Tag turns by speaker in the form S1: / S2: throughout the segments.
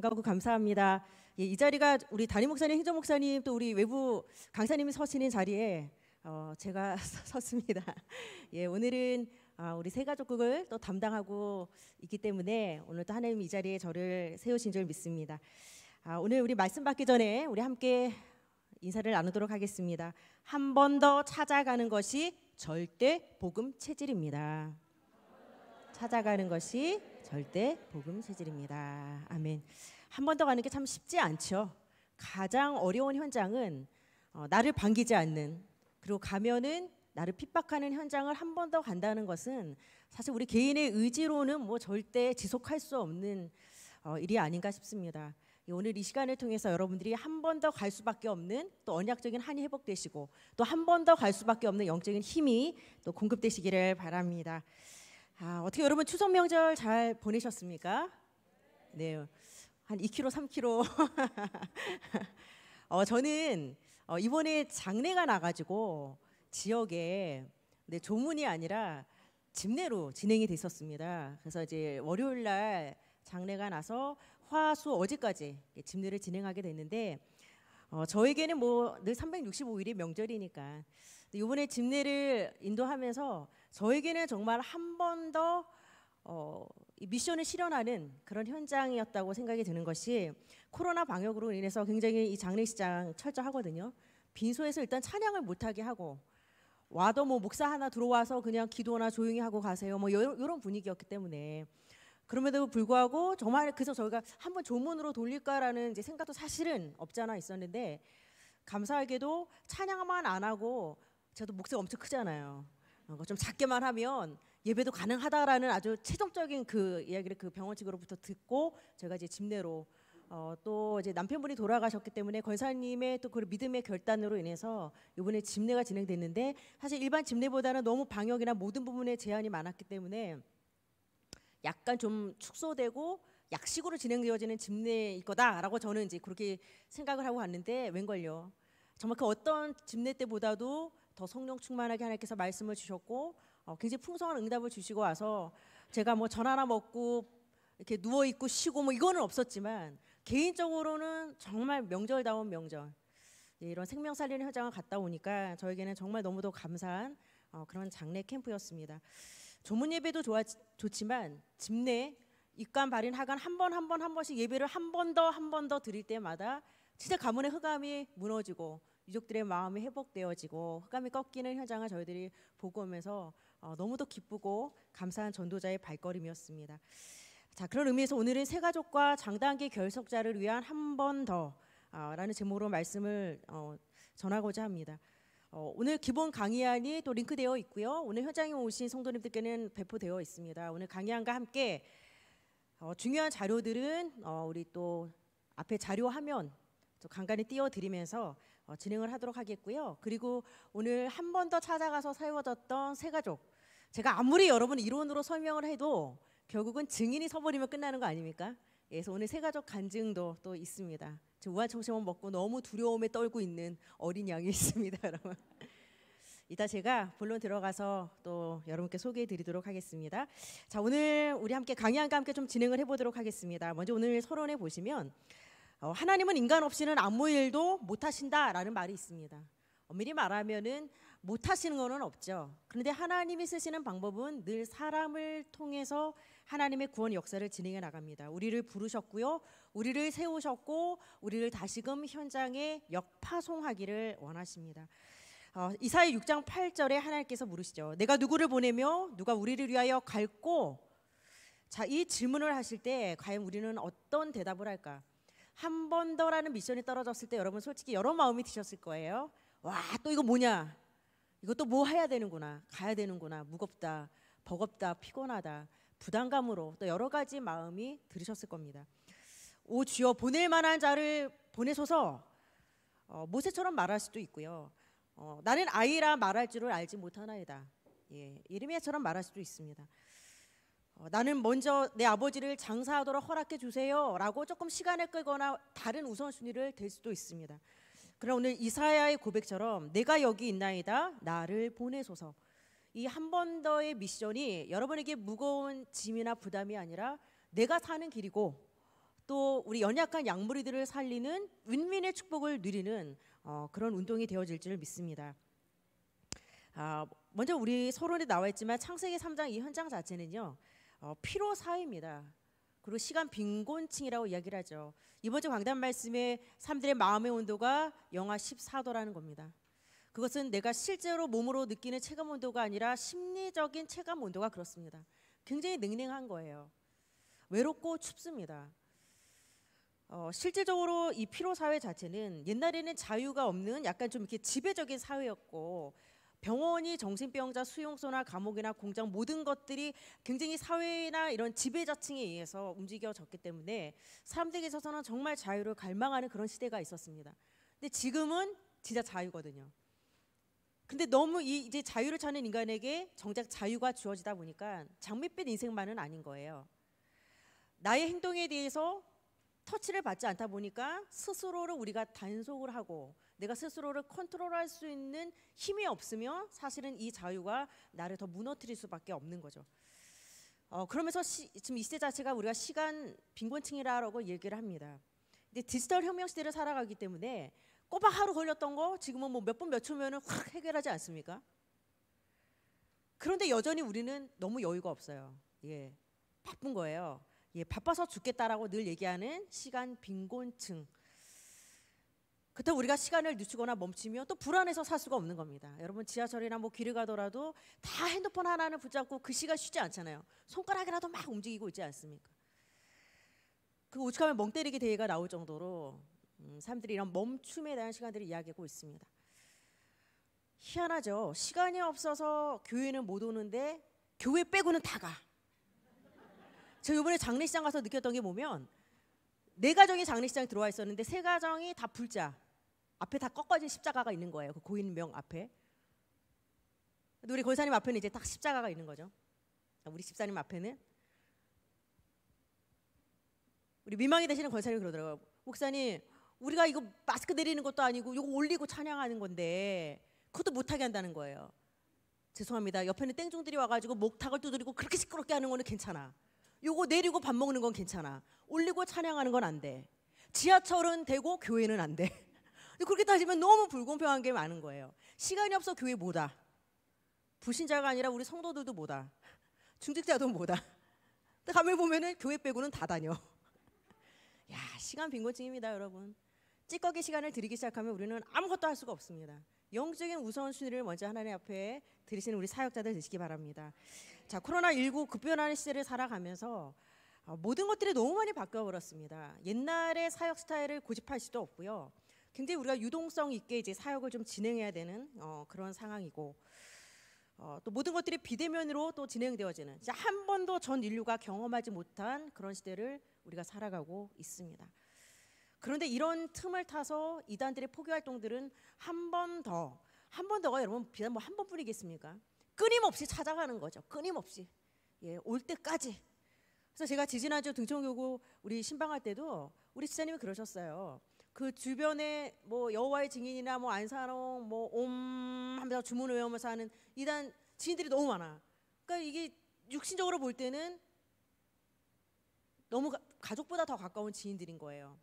S1: 반갑고 감사합니다. 예, 이 자리가 우리 담임 목사님, 행정 목사님 또 우리 외부 강사님이 서시는 자리에 어, 제가 섰습니다. 예, 오늘은 아, 우리 세 가족국을 또 담당하고 있기 때문에 오늘 또 하나님 이 자리에 저를 세우신 줄 믿습니다. 아, 오늘 우리 말씀 받기 전에 우리 함께 인사를 나누도록 하겠습니다. 한 번 더 찾아가는 것이 절대 복음 체질입니다. 찾아가는 것이 절대 복음 체질입니다. 아멘. 한 번 더 가는 게 참 쉽지 않죠. 가장 어려운 현장은 어, 나를 반기지 않는 그리고 가면은 나를 핍박하는 현장을 한 번 더 간다는 것은 사실 우리 개인의 의지로는 뭐 절대 지속할 수 없는 어, 일이 아닌가 싶습니다. 오늘 이 시간을 통해서 여러분들이 한 번 더 갈 수밖에 없는 또 언약적인 한이 회복되시고 또 한 번 더 갈 수밖에 없는 영적인 힘이 또 공급되시기를 바랍니다. 아, 어떻게 여러분 추석 명절 잘 보내셨습니까? 네. 한 2kg, 3kg. 어, 저는 어, 이번에 장례가 나가지고 지역에 네, 조문이 아니라 집례로 진행이 됐었습니다. 그래서 이제 월요일 날 장례가 나서 화수 어제까지 집례를 진행하게 됐는데 어, 저에게는 뭐 늘 365일이 명절이니까 이번에 네, 집례를 인도하면서 저에게는 정말 한 번 더 어, 미션을 실현하는 그런 현장이었다고 생각이 드는 것이 코로나 방역으로 인해서 굉장히 이장례식장 철저하거든요. 빈소에서 일단 찬양을 못하게 하고 와도 뭐 목사 하나 들어와서 그냥 기도나 조용히 하고 가세요. 뭐 이런 분위기였기 때문에 그럼에도 불구하고 정말 그래서 저희가 한번 조문으로 돌릴까라는 이제 생각도 사실은 없지않아 있었는데 감사하게도 찬양만 안 하고 저도 목소리 엄청 크잖아요. 어, 좀 작게만 하면 예배도 가능하다라는 아주 최종적인 그 이야기를 그 병원 측으로부터 듣고 제가 이제 집내로 어, 또 이제 남편분이 돌아가셨기 때문에 권사님의 또 그 믿음의 결단으로 인해서 이번에 집내가 진행됐는데 사실 일반 집내보다는 너무 방역이나 모든 부분에 제한이 많았기 때문에 약간 좀 축소되고 약식으로 진행되어지는 집내일 거다라고 저는 이제 그렇게 생각을 하고 갔는데 웬걸요 정말 그 어떤 집내 때보다도 더 성령 충만하게 하나님께서 말씀을 주셨고 어, 굉장히 풍성한 응답을 주시고 와서 제가 뭐전 하나 먹고 이렇게 누워 있고 쉬고 뭐 이거는 없었지만 개인적으로는 정말 명절다운 명절 이런 생명 살리는 현장을 갔다 오니까 저에게는 정말 너무도 감사한 어, 그런 장례 캠프였습니다. 조문 예배도 좋아, 좋지만 집내 입간 발인 하간 한번 한 번 한 번씩 예배를 한 번 더 한 번 더 드릴 때마다 진짜 가문의 흑암이 무너지고 유족들의 마음이 회복되어지고 흑암이 꺾이는 현장을 저희들이 보고 오면서 어, 너무도 기쁘고 감사한 전도자의 발걸음이었습니다. 자 그런 의미에서 오늘은 새 가족과 장단기 결석자를 위한 한 번 더라는 어, 제목으로 말씀을 어, 전하고자 합니다. 어, 오늘 기본 강의안이 또 링크되어 있고요. 오늘 현장에 오신 성도님들께는 배포되어 있습니다. 오늘 강의안과 함께 어, 중요한 자료들은 어, 우리 또 앞에 자료 화면 간간히 띄워드리면서 어, 진행을 하도록 하겠고요. 그리고 오늘 한 번 더 찾아가서 세워졌던 세 가족 제가 아무리 여러분 이론으로 설명을 해도 결국은 증인이 서버리면 끝나는 거 아닙니까? 예, 그래서 오늘 세 가족 간증도 또 있습니다. 지 우한청심원 먹고 너무 두려움에 떨고 있는 어린 양이 있습니다, 여러분. 이따 제가 본론 들어가서 또 여러분께 소개해 드리도록 하겠습니다. 자, 오늘 우리 함께 강의안과 함께 좀 진행을 해 보도록 하겠습니다. 먼저 오늘 서론에 보시면 어, 하나님은 인간 없이는 아무 일도 못 하신다라는 말이 있습니다. 엄밀히 어, 말하면은 못 하시는 거는 없죠. 그런데 하나님이 쓰시는 방법은 늘 사람을 통해서 하나님의 구원 역사를 진행해 나갑니다. 우리를 부르셨고요. 우리를 세우셨고 우리를 다시금 현장에 역파송하기를 원하십니다. 어, 이사야 6장 8절에 하나님께서 물으시죠. 내가 누구를 보내며 누가 우리를 위하여 갈고 자, 이 질문을 하실 때 과연 우리는 어떤 대답을 할까? 한번 더라는 미션이 떨어졌을 때 여러분 솔직히 여러 마음이 드셨을 거예요. 와, 또 이거 뭐냐? 이것도 뭐 해야 되는구나. 가야 되는구나. 무겁다. 버겁다. 피곤하다. 부담감으로 또 여러 가지 마음이 들으셨을 겁니다. 오 주여 보낼 만한 자를 보내소서 어, 모세처럼 말할 수도 있고요. 어, 나는 아이라 말할 줄을 알지 못하나이다. 예, 이름이처럼 말할 수도 있습니다. 어, 나는 먼저 내 아버지를 장사하도록 허락해 주세요라고 조금 시간을 끌거나 다른 우선순위를 될 수도 있습니다. 그러나 오늘 이사야의 고백처럼 내가 여기 있나이다 나를 보내소서 이 한 번 더의 미션이 여러분에게 무거운 짐이나 부담이 아니라 내가 사는 길이고 또 우리 연약한 양무리들을 살리는 윈민의 축복을 누리는 어, 그런 운동이 되어질 줄 믿습니다. 아, 먼저 우리 서론에 나와 있지만 창세기 3장 이 현장 자체는요 어, 피로 사회입니다. 그리고 시간 빈곤층이라고 이야기를 하죠. 이번 주 강단 말씀에 사람들의 마음의 온도가 영하 14도라는 겁니다. 그것은 내가 실제로 몸으로 느끼는 체감 온도가 아니라 심리적인 체감 온도가 그렇습니다. 굉장히 냉랭한 거예요. 외롭고 춥습니다. 어, 실질적으로 이 피로 사회 자체는 옛날에는 자유가 없는 약간 좀 이렇게 지배적인 사회였고 병원이 정신병자 수용소나 감옥이나 공장 모든 것들이 굉장히 사회나 이런 지배자층에 의해서 움직여졌기 때문에 사람들에게 있어서는 정말 자유를 갈망하는 그런 시대가 있었습니다. 근데 지금은 진짜 자유거든요. 근데 너무 이 이제 자유를 찾는 인간에게 정작 자유가 주어지다 보니까 장밋빛 인생만은 아닌 거예요. 나의 행동에 대해서 터치를 받지 않다 보니까 스스로를 우리가 단속을 하고 내가 스스로를 컨트롤할 수 있는 힘이 없으면 사실은 이 자유가 나를 더 무너뜨릴 수밖에 없는 거죠. 어, 그러면서 시, 지금 이 시대 자체가 우리가 시간 빈곤층이라고 얘기를 합니다. 근데 디지털 혁명 시대를 살아가기 때문에 꼬박 하루 걸렸던 거 지금은 뭐 몇 분 몇 초면은 확 해결하지 않습니까? 그런데 여전히 우리는 너무 여유가 없어요. 예, 바쁜 거예요. 예, 바빠서 죽겠다라고 늘 얘기하는 시간 빈곤층 그때 우리가 시간을 늦추거나 멈추면 또 불안해서 살 수가 없는 겁니다. 여러분 지하철이나 뭐 길을 가더라도 다 핸드폰 하나는 붙잡고 그 시간 쉬지 않잖아요. 손가락이라도 막 움직이고 있지 않습니까? 그 오죽하면 멍 때리기 대회가 나올 정도로 음, 사람들이 이런 멈춤에 대한 시간들을 이야기하고 있습니다. 희한하죠. 시간이 없어서 교회는 못 오는데 교회 빼고는 다 가. 제가 이번에 장례식장 가서 느꼈던 게 보면 네 가정이 장례식장에 들어와 있었는데 세 가정이 다 불자. 앞에 다 꺾어진 십자가가 있는 거예요. 그 고인명 앞에. 우리 권사님 앞에는 이제 딱 십자가가 있는 거죠. 우리 집사님 앞에는 우리 민망이 되시는 권사님 그러더라고요. 목사님, 우리가 이거 마스크 내리는 것도 아니고 이거 올리고 찬양하는 건데 그것도 못하게 한다는 거예요. 죄송합니다. 옆에는 땡중들이 와가지고 목탁을 두드리고 그렇게 시끄럽게 하는 거는 괜찮아. 이거 내리고 밥 먹는 건 괜찮아. 올리고 찬양하는 건 안 돼. 지하철은 되고 교회는 안 돼. 그렇게 따지면 너무 불공평한 게 많은 거예요. 시간이 없어 교회 뭐다. 불신자가 아니라 우리 성도들도 뭐다. 중직자도 뭐다. 근데 가 보면은 교회 빼고는 다 다녀. 야 시간 빈곤증입니다 여러분. 찌꺼기 시간을 들이기 시작하면 우리는 아무것도 할 수가 없습니다. 영적인 우선순위를 먼저 하나님 앞에 드리시는 우리 사역자들 되시기 바랍니다. 자 코로나 19 급변하는 시대를 살아가면서 어, 모든 것들이 너무 많이 바뀌어 버렸습니다. 옛날의 사역 스타일을 고집할 수도 없고요. 굉장히 우리가 유동성 있게 이제 사역을 좀 진행해야 되는 어, 그런 상황이고 어, 또 모든 것들이 비대면으로 또 진행되어지는 진짜 한 번도 전 인류가 경험하지 못한 그런 시대를 우리가 살아가고 있습니다. 그런데 이런 틈을 타서 이단들의 포교 활동들은 한 번 더, 한 번 더가 여러분 비단 뭐 한 번뿐이겠습니까? 끊임없이 찾아가는 거죠. 끊임없이 예, 올 때까지. 그래서 제가 지지난주 등촌교구 우리 신방할 때도 우리 지사님이 그러셨어요. 그 주변에 뭐 여호와의 증인이나 뭐 안사롱 뭐옴 하면서 주문 을 외우면서 하는 이단 증인들이 너무 많아. 그러니까 이게 육신적으로 볼 때는 너무 가, 족보다더 가까운 지인들인 거예요.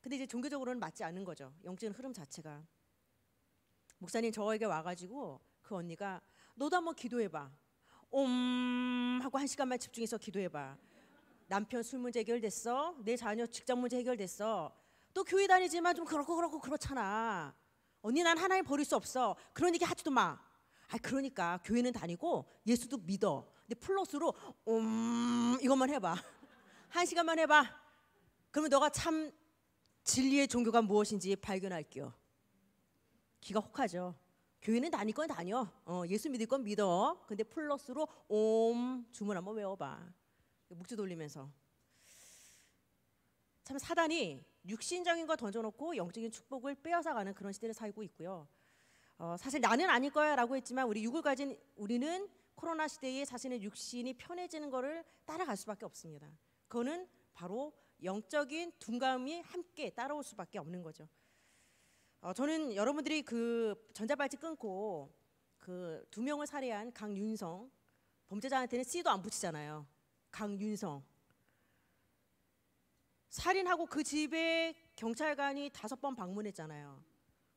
S1: 근데 이제 종교적으로는 맞지 않는 거죠. 영적인 흐름 자체가. 목사님 저에게 와가지고 그 언니가 너도 한번 기도해봐. 옴 하고 한 시간만 집중해서 기도해봐. 남편 술 문제 해결됐어. 내 자녀 직장 문제 해결됐어. 너 교회 다니지만 좀 그렇고 그렇고 그렇잖아. 언니 난 하나님 버릴 수 없어. 그런 얘기 하지도 마. 아 그러니까 교회는 다니고 예수도 믿어. 근데 플러스로 음 이것만 해봐. 한 시간만 해봐. 그러면 너가 참 진리의 종교가 무엇인지 발견할게요. 기가 혹하죠. 교회는 다닐 건 다녀. 어, 예수 믿을 건 믿어. 근데 플러스로 옴 주문 한번 외워봐. 묵주 돌리면서. 참 사단이 육신적인 걸 던져놓고 영적인 축복을 빼앗아가는 그런 시대를 살고 있고요. 어, 사실 나는 아닐 거야라고 했지만 우리 육을 가진 우리는 코로나 시대에 자신의 육신이 편해지는 것을 따라갈 수밖에 없습니다. 그거는 바로 영적인 둔감이 함께 따라올 수밖에 없는 거죠. 어, 저는 여러분들이 그 전자발찌 끊고 그 두 명을 살해한 강윤성 범죄자한테는 C도 안 붙이잖아요. 강윤성 살인하고 그 집에 경찰관이 다섯 번 방문했잖아요.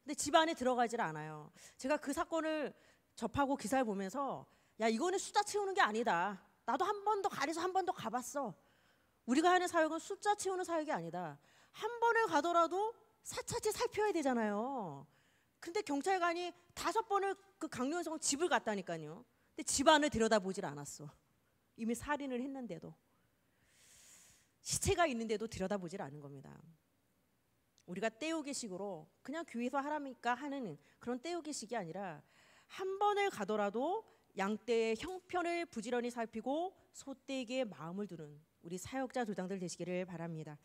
S1: 근데 집 안에 들어가질 않아요. 제가 그 사건을 접하고 기사를 보면서 야 이거는 숫자 채우는 게 아니다. 나도 한번도 가려서 한번도 가봤어. 우리가 하는 사역은 숫자 채우는 사역이 아니다. 한 번을 가더라도 사차치 살펴야 되잖아요. 근데 경찰관이 다섯 번을 그 강요성 집을 갔다니까요. 근데 집안을 들여다보질 않았어. 이미 살인을 했는데도. 시체가 있는데도 들여다보질 않은 겁니다. 우리가 떼우기식으로 그냥 교회에서 하라니까 하는 그런 떼우기식이 아니라 한 번을 가더라도 양떼의 형편을 부지런히 살피고 소떼에게 마음을 두는 우리 사역자 조장들 되시기를 바랍니다.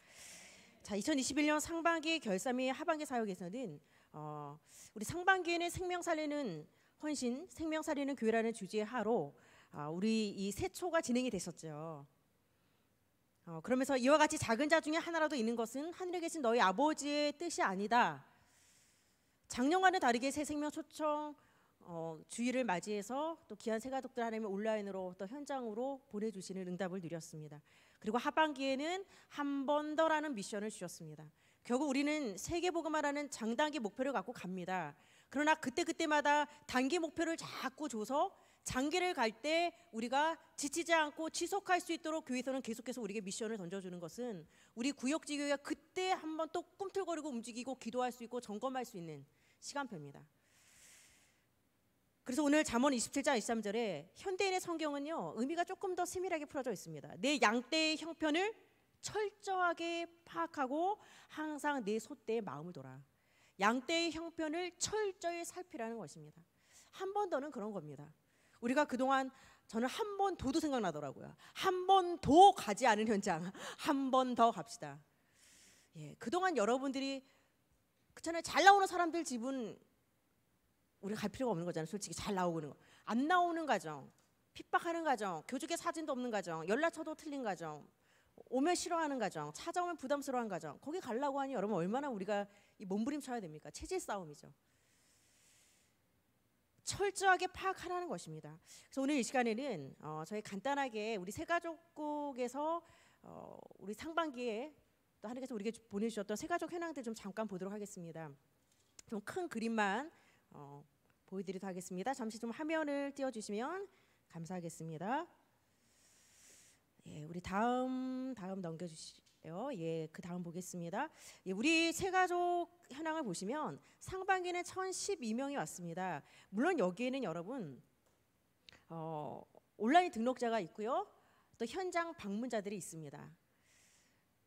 S1: 자, 2021년 상반기 결삼위 하반기 사역에서는 어, 우리 상반기에는 생명 살리는 헌신, 생명 살리는 교회라는 주제 하로 아, 우리 이 세초가 진행이 됐었죠. 어, 그러면서 이와 같이 작은 자 중에 하나라도 있는 것은 하늘에 계신 너희 아버지의 뜻이 아니다. 작년과는 다르게 새 생명 초청 어, 주의를 맞이해서 또 귀한 새가족들 하나님의 온라인으로 또 현장으로 보내주시는 응답을 드렸습니다. 그리고 하반기에는 한 번 더라는 미션을 주셨습니다. 결국 우리는 세계복음화라는 장단기 목표를 갖고 갑니다. 그러나 그때그때마다 단기 목표를 자꾸 줘서 장기를 갈 때 우리가 지치지 않고 지속할 수 있도록 교회에서는 계속해서 우리에게 미션을 던져주는 것은 우리 구역지 교회가 그때 한번 또 꿈틀거리고 움직이고 기도할 수 있고 점검할 수 있는 시간표입니다. 그래서 오늘 잠언 27장 23절에 현대인의 성경은요 의미가 조금 더 세밀하게 풀어져 있습니다. 내 양떼의 형편을 철저하게 파악하고 항상 내 소떼의 마음을 돌아 양떼의 형편을 철저히 살피라는 것입니다. 한 번 더는 그런 겁니다. 우리가 그동안 저는 한번 더도 생각나더라고요. 한 번 더 가지 않은 현장, 한 번 더 갑시다. 예, 그동안 여러분들이 그 전에 잘 나오는 사람들 집은 우리가 갈 필요가 없는 거잖아요. 솔직히 잘 나오는 거. 안 나오는 가정, 핍박하는 가정, 교직에 사진도 없는 가정, 연락처도 틀린 가정, 오면 싫어하는 가정, 찾아오면 부담스러운 가정. 거기 가려고 하니 여러분 얼마나 우리가 이 몸부림쳐야 됩니까? 체질 싸움이죠. 철저하게 파악하라는 것입니다. 그래서 오늘 이 시간에는 어, 저희 간단하게 우리 세 가족국에서 어, 우리 상반기에 또 하나님께서 우리에게 보내주셨던 세 가족 현황들 좀 잠깐 보도록 하겠습니다. 좀 큰 그림만 어, 보여드리도록 하겠습니다. 잠시 좀 화면을 띄워주시면 감사하겠습니다. 예, 우리 다음 다음 넘겨주시 같아요. 예, 그 다음 보겠습니다. 예, 우리 세가족 현황을 보시면 상반기는 1,012명이 왔습니다. 물론 여기에는 여러분 어, 온라인 등록자가 있고요. 또 현장 방문자들이 있습니다.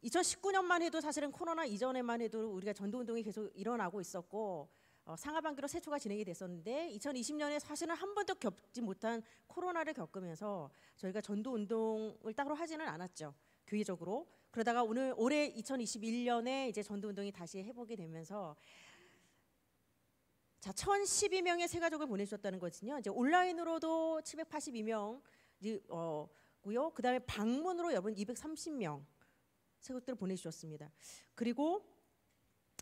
S1: 2019년만 해도 사실은 코로나 이전에만 해도 우리가 전도운동이 계속 일어나고 있었고 어, 상하반기로 세초가 진행이 됐었는데 2020년에 사실은 한 번도 겪지 못한 코로나를 겪으면서 저희가 전도운동을 따로 하지는 않았죠. 교회적으로 그러다가 오늘 올해 2021년에 이제 전도 운동이 다시 해보게 되면서 자 1,012명의 새 가족을 보내주셨다는 거지요 이제 온라인으로도 782명 어고요. 그다음에 방문으로 여러분 230명 새 가족들을 보내주셨습니다. 그리고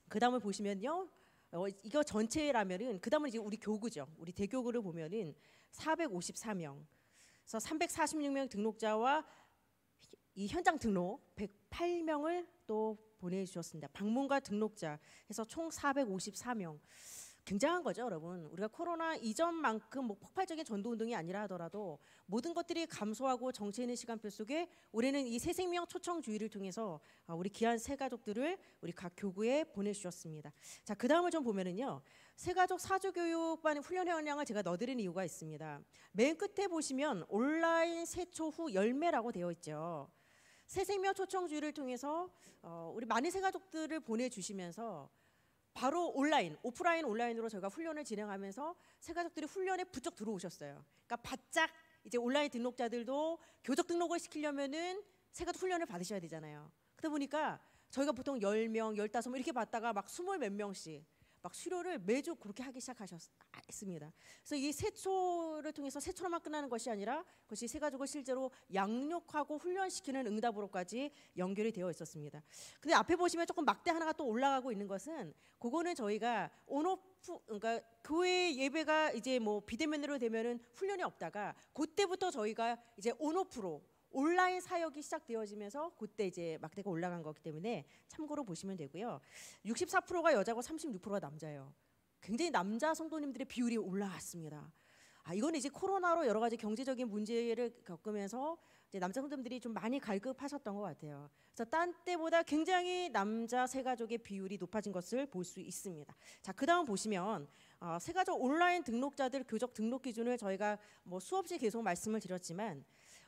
S1: 그 다음을 보시면요. 어, 이거 전체라면은 그 다음은 이제 우리 교구죠. 우리 대교구를 보면은 454명. 그래서 346명 등록자와 이 현장 등록 108명을 또 보내주셨습니다. 방문과 등록자 해서 총 454명. 굉장한 거죠, 여러분. 우리가 코로나 이전만큼 뭐 폭발적인 전도 운동이 아니라 하더라도 모든 것들이 감소하고 정체있는 시간표 속에 올해는 이 새 생명 초청 주의를 통해서 아, 우리 귀한 새 가족들을 우리 각 교구에 보내주셨습니다. 자, 그 다음을 좀 보면은요, 새 가족 사주 교육반 훈련 현황을 제가 넣어드린 이유가 있습니다. 맨 끝에 보시면 온라인 세초 후 열매라고 되어 있죠. 새생명 초청주의를 통해서 어, 우리 많은 새가족들을 보내주시면서 바로 온라인, 오프라인, 온라인으로 저희가 훈련을 진행하면서 새가족들이 훈련에 부쩍 들어오셨어요. 그러니까 바짝 이제 온라인 등록자들도 교적 등록을 시키려면은 새가족 훈련을 받으셔야 되잖아요. 그러다 보니까 저희가 보통 10명, 15명 이렇게 받다가 막20몇 명씩 막 수료를 매주 그렇게 하기 시작하셨습니다. 그래서 이 세초를 통해서 세초로만 끝나는 것이 아니라 그것이 세 가족을 실제로 양육하고 훈련시키는 응답으로까지 연결이 되어 있었습니다. 근데 앞에 보시면 조금 막대 하나가 또 올라가고 있는 것은 그거는 저희가 온오프 그러니까 교회 예배가 이제 뭐 비대면으로 되면은 훈련이 없다가 그때부터 저희가 이제 온오프로 온라인 사역이 시작되어지면서 그때 이제 막대가 올라간 거기 때문에 참고로 보시면 되고요. 64%가 여자고 36%가 남자예요. 굉장히 남자 성도님들의 비율이 올라왔습니다. 아, 이건 이제 코로나로 여러 가지 경제적인 문제를 겪으면서 남자 성도님들이 좀 많이 갈급하셨던 것 같아요. 그래서 딴 때보다 굉장히 남자 세가족의 비율이 높아진 것을 볼 수 있습니다. 자, 그 다음 보시면 어, 세가족 온라인 등록자들 교적 등록 기준을 저희가 뭐 수없이 계속 말씀을 드렸지만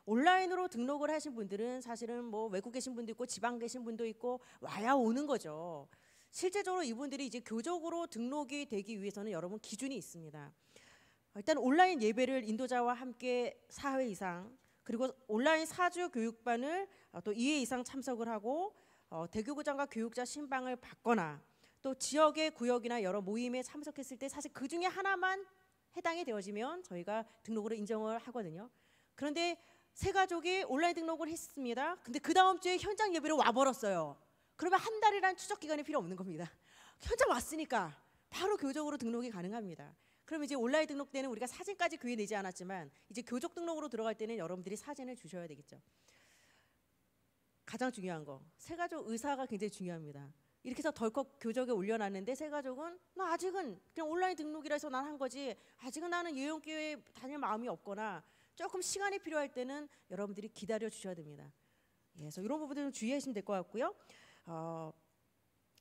S1: 온라인으로 등록을 하신 분들은 사실은 뭐 외국 계신 분도 있고 지방 계신 분도 있고 와야 오는 거죠. 실제적으로 이분들이 이제 교적으로 등록이 되기 위해서는 여러분 기준이 있습니다. 일단 온라인 예배를 인도자와 함께 4회 이상 그리고 온라인 사주 교육반을 어, 또 2회 이상 참석을 하고 어, 대교구장과 교육자 신방을 받거나 또 지역의 구역이나 여러 모임에 참석했을 때 사실 그 중에 하나만 해당이 되어지면 저희가 등록으로 인정을 하거든요. 그런데 세 가족이 온라인 등록을 했습니다. 근데 그 다음 주에 현장 예배로 와버렸어요. 그러면 한 달이란 추적 기간이 필요 없는 겁니다. 현장 왔으니까 바로 교적으로 등록이 가능합니다. 그럼 이제 온라인 등록 때는 우리가 사진까지 교회 내지 않았지만 이제 교적 등록으로 들어갈 때는 여러분들이 사진을 주셔야 되겠죠. 가장 중요한 거 세가족 의사가 굉장히 중요합니다. 이렇게 해서 덜컥 교적에 올려놨는데 세가족은 나 아직은 그냥 온라인 등록이라서 난 한 거지 아직은 나는 예용교회 다닐 마음이 없거나 조금 시간이 필요할 때는 여러분들이 기다려 주셔야 됩니다. 예, 그래서 이런 부분들은 주의하시면 될 것 같고요. 어,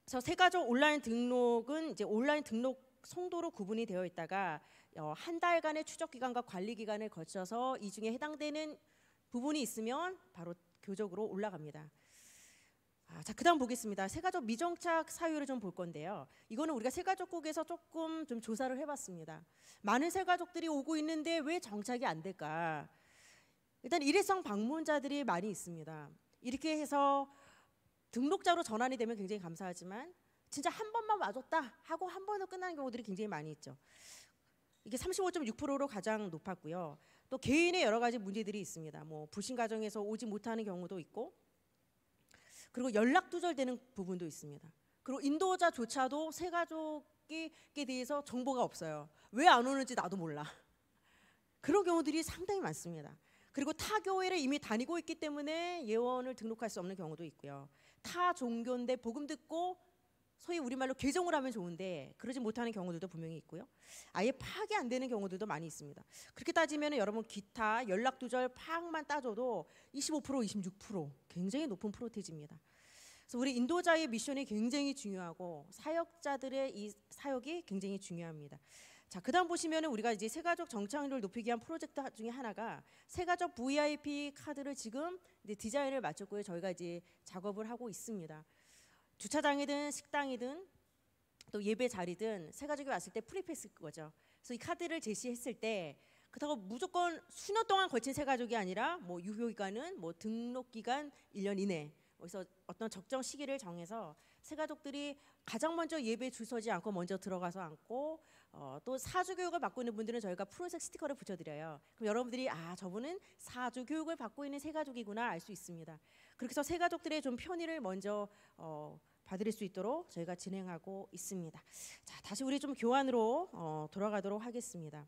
S1: 그래서 세가족 온라인 등록은 이제 온라인 등록 성도로 구분이 되어 있다가 어, 한 달간의 추적 기간과 관리 기간을 거쳐서 이 중에 해당되는 부분이 있으면 바로 교적으로 올라갑니다. 아, 자, 그다음 보겠습니다. 세가족 미정착 사유를 좀 볼 건데요. 이거는 우리가 세가족국에서 조금 좀 조사를 해봤습니다. 많은 세가족들이 오고 있는데 왜 정착이 안 될까? 일단 일회성 방문자들이 많이 있습니다. 이렇게 해서 등록자로 전환이 되면 굉장히 감사하지만 진짜 한 번만 와줬다 하고 한 번으로 끝나는 경우들이 굉장히 많이 있죠. 이게 35.6%로 가장 높았고요. 또 개인의 여러 가지 문제들이 있습니다. 뭐 불신 가정에서 오지 못하는 경우도 있고 그리고 연락 두절되는 부분도 있습니다. 그리고 인도자조차도 세 가족에 대해서 정보가 없어요. 왜 안 오는지 나도 몰라. 그런 경우들이 상당히 많습니다. 그리고 타 교회를 이미 다니고 있기 때문에 예원을 등록할 수 없는 경우도 있고요. 타 종교인데 복음 듣고 소위 우리말로 개종을 하면 좋은데 그러지 못하는 경우들도 분명히 있고요. 아예 파악이 안 되는 경우들도 많이 있습니다. 그렇게 따지면 여러분 기타 연락 두절 파악만 따져도 25% 26% 굉장히 높은 프로테지입니다. 그래서 우리 인도자의 미션이 굉장히 중요하고 사역자들의 이 사역이 굉장히 중요합니다. 자, 그다음 보시면 우리가 이제 세가족 정착률을 높이기 위한 프로젝트 중에 하나가 세가족 VIP 카드를 지금 이제 디자인을 마쳤고요. 저희가 이제 작업을 하고 있습니다. 주차장이든 식당이든 또 예배 자리든 세가족이 왔을 때 프리패스 거죠. 그래서 이 카드를 제시했을 때 그렇다고 무조건 수년 동안 걸친 새 가족이 아니라 뭐 유효 기간은 뭐 등록 기간 1년 이내. 그래서 어떤 적정 시기를 정해서 새 가족들이 가장 먼저 예배에 줄 서지 않고 먼저 들어가서 앉고 어, 또 사주 교육을 받고 있는 분들은 저희가 푸른색 스티커를 붙여드려요. 그럼 여러분들이 아 저분은 사주 교육을 받고 있는 새 가족이구나 알 수 있습니다. 그렇게 해서 새 가족들의 좀 편의를 먼저 어, 받을 수 있도록 저희가 진행하고 있습니다. 자 다시 우리 좀 교환으로 어, 돌아가도록 하겠습니다.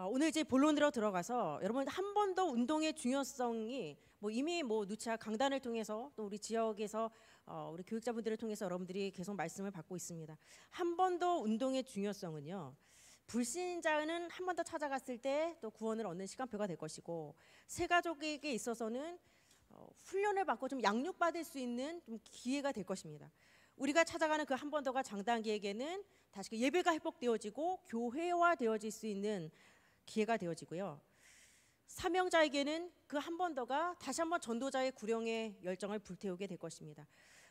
S1: 어, 오늘 이제 본론으로 들어가서 여러분 한 번 더 운동의 중요성이 뭐 이미 뭐 누차 강단을 통해서 또 우리 지역에서 어 우리 교육자분들을 통해서 여러분들이 계속 말씀을 받고 있습니다. 한 번 더 운동의 중요성은요. 불신자는 한 번 더 찾아갔을 때 또 구원을 얻는 시간표가 될 것이고 새 가족에게 있어서는 어 훈련을 받고 좀 양육받을 수 있는 좀 기회가 될 것입니다. 우리가 찾아가는 그 한 번 더가 장단기에게는 다시 그 예배가 회복되어지고 교회화 되어질 수 있는 기회가 되어지고요. 사명자에게는 그 한 번 더가 다시 한번 전도자의 구령의 열정을 불태우게 될 것입니다.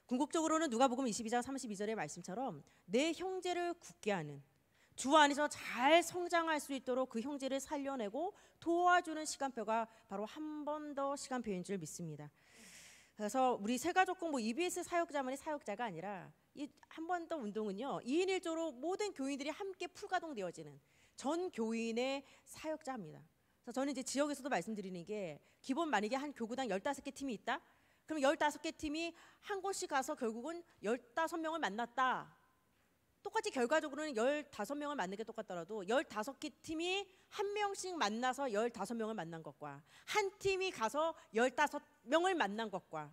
S1: 궁극적으로는 누가복음 22장 32절의 말씀처럼 내 형제를 굳게 하는 주 안에서 잘 성장할 수 있도록 그 형제를 살려내고 도와주는 시간표가 바로 한 번 더 시간표인 줄 믿습니다. 그래서 우리 세가족 공부 뭐 EBS 사역자만이 사역자가 아니라 이 한 번 더 운동은요. 2인 1조로 모든 교인들이 함께 풀가동되어지는 전 교인의 사역자입니다. 그래서 저는 이제 지역에서도 말씀드리는 게 기본 만약에 한 교구당 15개 팀이 있다. 그럼 15개 팀이 한 곳씩 가서 결국은 15명을 만났다. 똑같이 결과적으로는 15명을 만나게 똑같더라도 15개 팀이 한 명씩 만나서 15명을 만난 것과 한 팀이 가서 15명을 만난 것과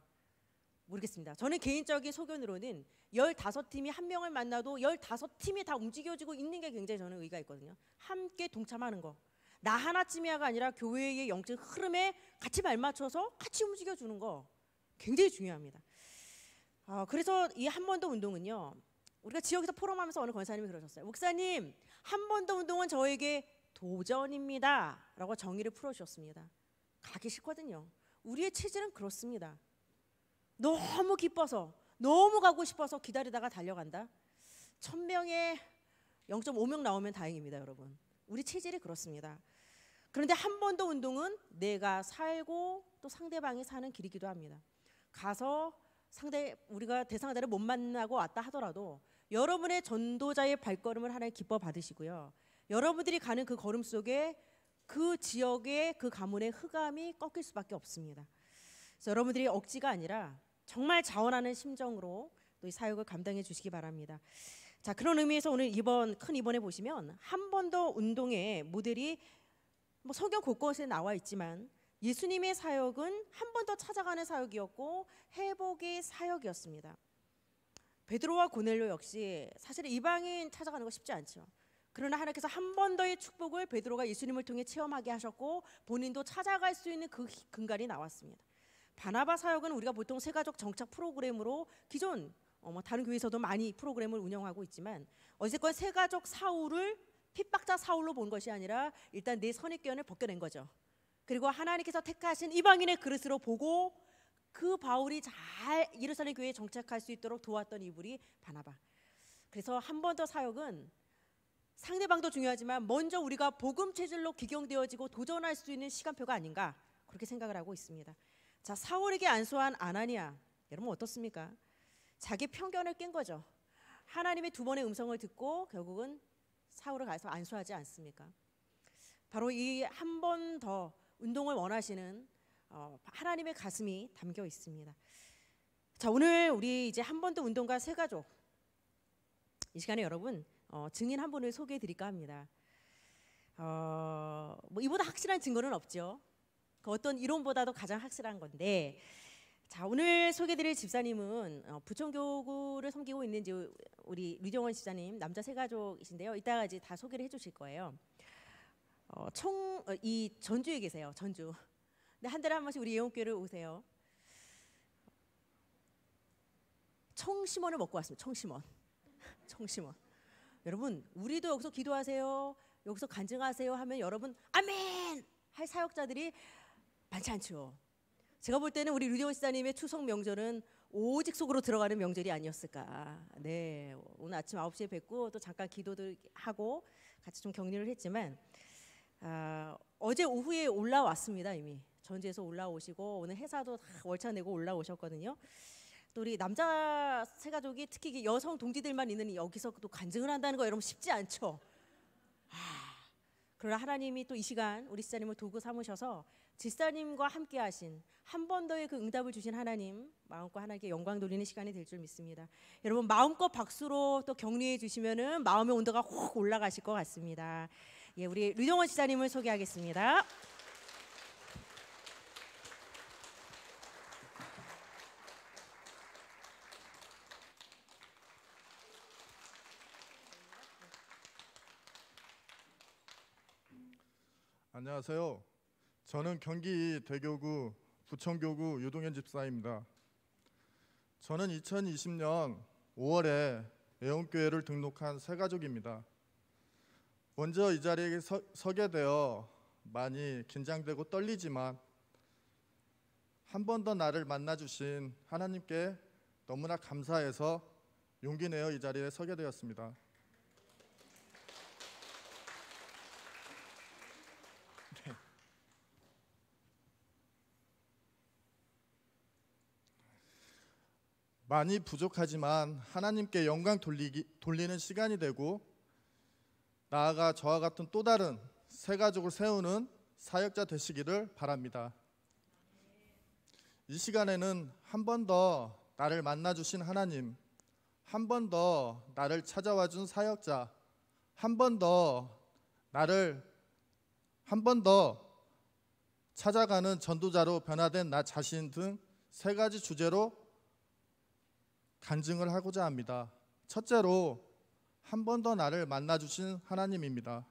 S1: 모르겠습니다. 저는 개인적인 소견으로는 15팀이 한 명을 만나도 15팀이 다 움직여지고 있는 게 굉장히 저는 의의가 있거든요. 함께 동참하는 거. 나 하나쯤이야가 아니라 교회의 영적 흐름에 같이 발맞춰서 같이 움직여주는 거 굉장히 중요합니다. 어, 그래서 이 한 번 더 운동은요. 우리가 지역에서 포럼하면서 어느 권사님이 그러셨어요. 목사님 한 번 더 운동은 저에게 도전입니다. 라고 정의를 풀어주셨습니다. 가기 싫거든요. 우리의 체질은 그렇습니다. 너무 기뻐서 너무 가고 싶어서 기다리다가 달려간다. 1 0 0 0 명에 0.5명 나오면 다행입니다, 여러분. 우리 체질이 그렇습니다. 그런데 한번도 운동은 내가 살고 또 상대방이 사는 길이기도 합니다. 가서 상대 우리가 대상자를 못 만나고 왔다 하더라도 여러분의 전도자의 발걸음을 하나님 기뻐 받으시고요. 여러분들이 가는 그 걸음 속에 그 지역의 그 가문의 흑암이 꺾일 수밖에 없습니다. 그래서 여러분들이 억지가 아니라 정말 자원하는 심정으로 또이 사역을 감당해 주시기 바랍니다. 자 그런 의미에서 오늘 이번 큰 이번에 보시면 한 번 더 운동의 모델이 뭐 성경 곳곳에 나와 있지만 예수님의 사역은 한 번 더 찾아가는 사역이었고 회복의 사역이었습니다. 베드로와 고넬료 역시 사실 이방인 찾아가는 거 쉽지 않죠. 그러나 하나님께서 한 번 더의 축복을 베드로가 예수님을 통해 체험하게 하셨고 본인도 찾아갈 수 있는 그 근간이 나왔습니다. 바나바 사역은 우리가 보통 세가족 정착 프로그램으로 기존 어, 뭐 다른 교회에서도 많이 프로그램을 운영하고 있지만 어쨌건 세가족 사울을 핍박자 사울로 본 것이 아니라 일단 내 선입견을 벗겨낸 거죠. 그리고 하나님께서 택하신 이방인의 그릇으로 보고 그 바울이 잘 예루살렘 교회에 정착할 수 있도록 도왔던 이불이 바나바. 그래서 한 번 더 사역은 상대방도 중요하지만 먼저 우리가 복음 체질로 기경되어지고 도전할 수 있는 시간표가 아닌가 그렇게 생각을 하고 있습니다. 자, 사울에게 안수한 아나니아. 여러분 어떻습니까? 자기 편견을 깬 거죠. 하나님의 두 번의 음성을 듣고 결국은 사울을 가서 안수하지 않습니까? 바로 이 한 번 더 운동을 원하시는 어, 하나님의 가슴이 담겨 있습니다. 자, 오늘 우리 이제 한 번 더 운동가 세 가족 이 시간에 여러분 어, 증인 한 분을 소개해 드릴까 합니다. 어, 뭐 이보다 확실한 증거는 없죠. 그 어떤 이론보다도 가장 확실한 건데 자 오늘 소개드릴 집사님은 어, 부천교구를 섬기고 있는 이 우리 류정원 집사님 남자 세 가족이신데요. 이따가 이제 다 소개를 해주실 거예요. 어, 총이 어, 전주에 계세요. 전주. 근데 한 달에 한 번씩 우리 예원교를 오세요. 청심원을 먹고 왔습니다. 청심원. 청심원. 여러분 우리도 여기서 기도하세요. 여기서 간증하세요 하면 여러분 아멘 할 사역자들이 많지 않죠. 제가 볼 때는 우리 류대원 시사님의 추석 명절은 오직 속으로 들어가는 명절이 아니었을까. 네, 오늘 아침 9시에 뵙고 또 잠깐 기도도 하고 같이 좀 격려를 했지만 아, 어제 오후에 올라왔습니다 이미 전주에서 올라오시고 오늘 회사도 다 월차 내고 올라오셨거든요. 또 우리 남자 세 가족이 특히 여성 동지들만 있는 여기서 또 간증을 한다는 거 여러분 쉽지 않죠. 아, 그러나 하나님이 또 이 시간 우리 시자님을 도구 삼으셔서 집사님과 함께 하신 한 번 더의 그 응답을 주신 하나님 마음껏 하나님께 영광 돌리는 시간이 될 줄 믿습니다. 여러분 마음껏 박수로 또 격려해 주시면은 마음의 온도가 확 올라가실 것 같습니다. 예, 우리 류동원 집사님을 소개하겠습니다.
S2: 안녕하세요. 저는 경기 대교구 부천교구 유동현 집사입니다. 저는 2020년 5월에 애원교회를 등록한 새가족입니다. 먼저 이 자리에 서, 서게 되어 많이 긴장되고 떨리지만 한 번 더 나를 만나주신 하나님께 너무나 감사해서 용기 내어 이 자리에 서게 되었습니다. 많이 부족하지만 하나님께 영광 돌리기, 돌리는 시간이 되고 나아가 저와 같은 또 다른 새 가족을 세우는 사역자 되시기를 바랍니다. 이 시간에는 한 번 더 나를 만나 주신 하나님, 한 번 더 나를 찾아와 준 사역자, 한 번 더 나를 한 번 더 찾아가는 전도자로 변화된 나 자신 등 세 가지 주제로 간증을 하고자 합니다. 첫째로 한 번 더 나를 만나 주신 하나님입니다.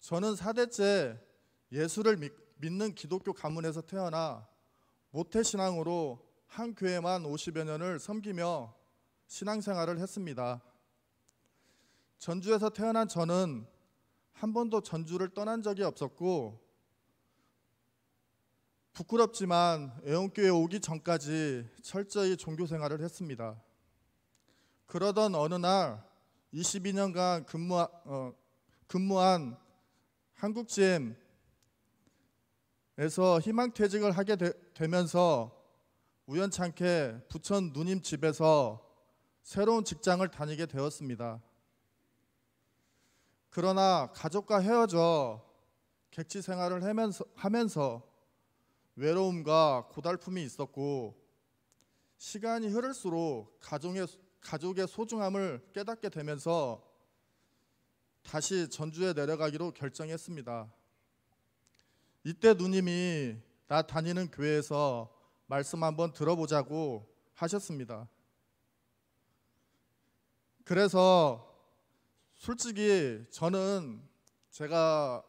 S2: 저는 4대째 예수를 믿, 믿는 기독교 가문에서 태어나 모태 신앙으로 한 교회만 50여 년을 섬기며 신앙생활을 했습니다. 전주에서 태어난 저는 한 번도 전주를 떠난 적이 없었고 부끄럽지만 애원교회 오기 전까지 철저히 종교 생활을 했습니다. 그러던 어느 날 22년간 근무 어, 근무한 한국GM에서 희망퇴직을 하게 되, 면서 우연찮게 부천 누님 집에서 새로운 직장을 다니게 되었습니다. 그러나 가족과 헤어져 객지 생활을 하면서, 하면서 외로움과 고달픔이 있었고 시간이 흐를수록 가족의, 가족의 소중함을 깨닫게 되면서 다시 전주에 내려가기로 결정했습니다. 이때 누님이 나 다니는 교회에서 말씀 한번 들어보자고 하셨습니다. 그래서 솔직히 저는 제가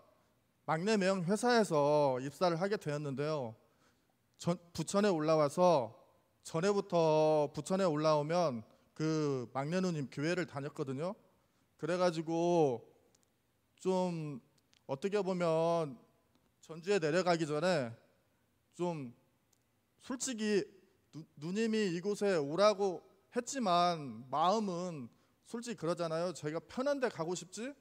S2: 막내 명 회사에서 입사를 하게 되었는데요. 전, 부천에 올라와서 전에부터 부천에 올라오면 그 막내 누님 교회를 다녔거든요. 그래가지고 좀 어떻게 보면 전주에 내려가기 전에 좀 솔직히 누, 누님이 이곳에 오라고 했지만 마음은 솔직히 그러잖아요. 제가 편한 데 가고 싶지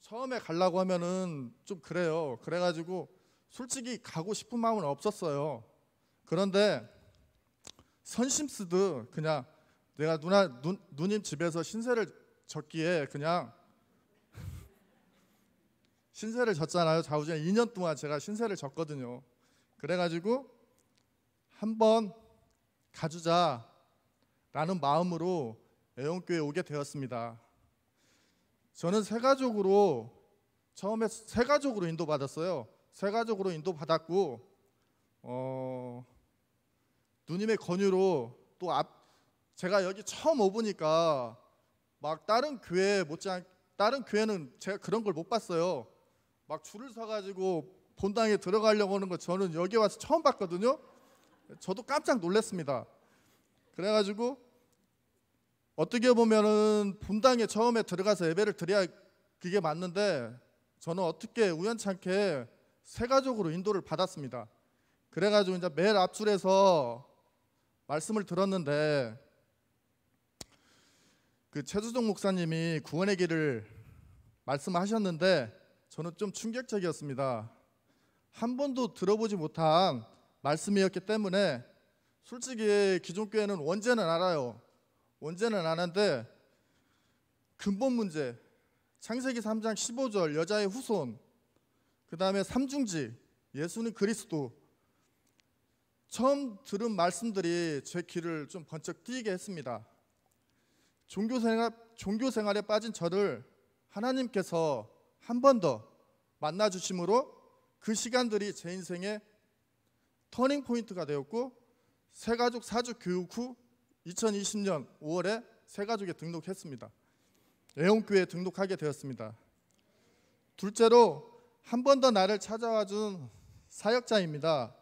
S2: 처음에 가려고 하면은 좀 그래요. 그래가지고 솔직히 가고 싶은 마음은 없었어요. 그런데 선심 쓰듯 그냥 내가 누나 누, 누님 집에서 신세를 졌기에 그냥 신세를 졌잖아요. 좌우지간 2년 동안 제가 신세를 졌거든요. 그래가지고 한번 가주자라는 마음으로 애원교회 오게 되었습니다. 저는 세가족으로 처음에 세가족으로 인도받았어요. 세가족으로 인도받았고 어, 누님의 권유로 또 앞, 제가 여기 처음 오보니까 막 다른 교회 못지않 다른 교회는 제가 그런 걸 못 봤어요. 막 줄을 서가지고 본당에 들어가려고 하는 거 저는 여기 와서 처음 봤거든요. 저도 깜짝 놀랐습니다. 그래가지고 어떻게 보면은 분당에 처음에 들어가서 예배를 드려야 그게 맞는데 저는 어떻게 우연찮게 세가족으로 인도를 받았습니다. 그래가지고 이제 매일 앞줄에서 말씀을 들었는데 그 최주종 목사님이 구원의 길을 말씀하셨는데 저는 좀 충격적이었습니다. 한 번도 들어보지 못한 말씀이었기 때문에 솔직히 기존 교회는 원제는 알아요. 원죄는 아는데 근본 문제 창세기 3장 15절 여자의 후손 그 다음에 삼중지 예수는 그리스도 처음 들은 말씀들이 제 귀를 좀 번쩍 뛰게 했습니다. 종교 생활 종교 생활에 빠진 저를 하나님께서 한 번 더 만나 주심으로 그 시간들이 제 인생의 터닝 포인트가 되었고 새 가족 사주 교육 후 2020년 5월에 새가족에 등록했습니다. 애용교회에 등록하게 되었습니다. 둘째로 한 번 더 나를 찾아와 준 사역자입니다.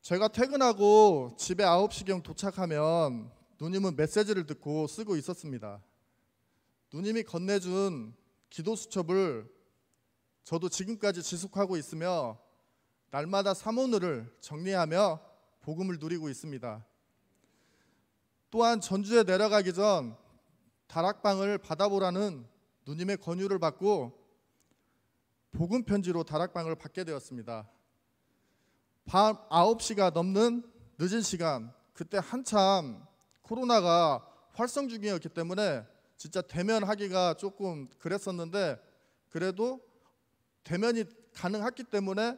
S2: 제가 퇴근하고 집에 9시경 도착하면 누님은 메시지를 듣고 쓰고 있었습니다. 누님이 건네준 기도 수첩을 저도 지금까지 지속하고 있으며 날마다 사모늘을 정리하며 복음을 누리고 있습니다. 또한 전주에 내려가기 전 다락방을 받아보라는 누님의 권유를 받고 복음 편지로 다락방을 받게 되었습니다. 밤 9시가 넘는 늦은 시간 그때 한참 코로나가 활성 중이었기 때문에 진짜 대면하기가 조금 그랬었는데 그래도 대면이 가능했기 때문에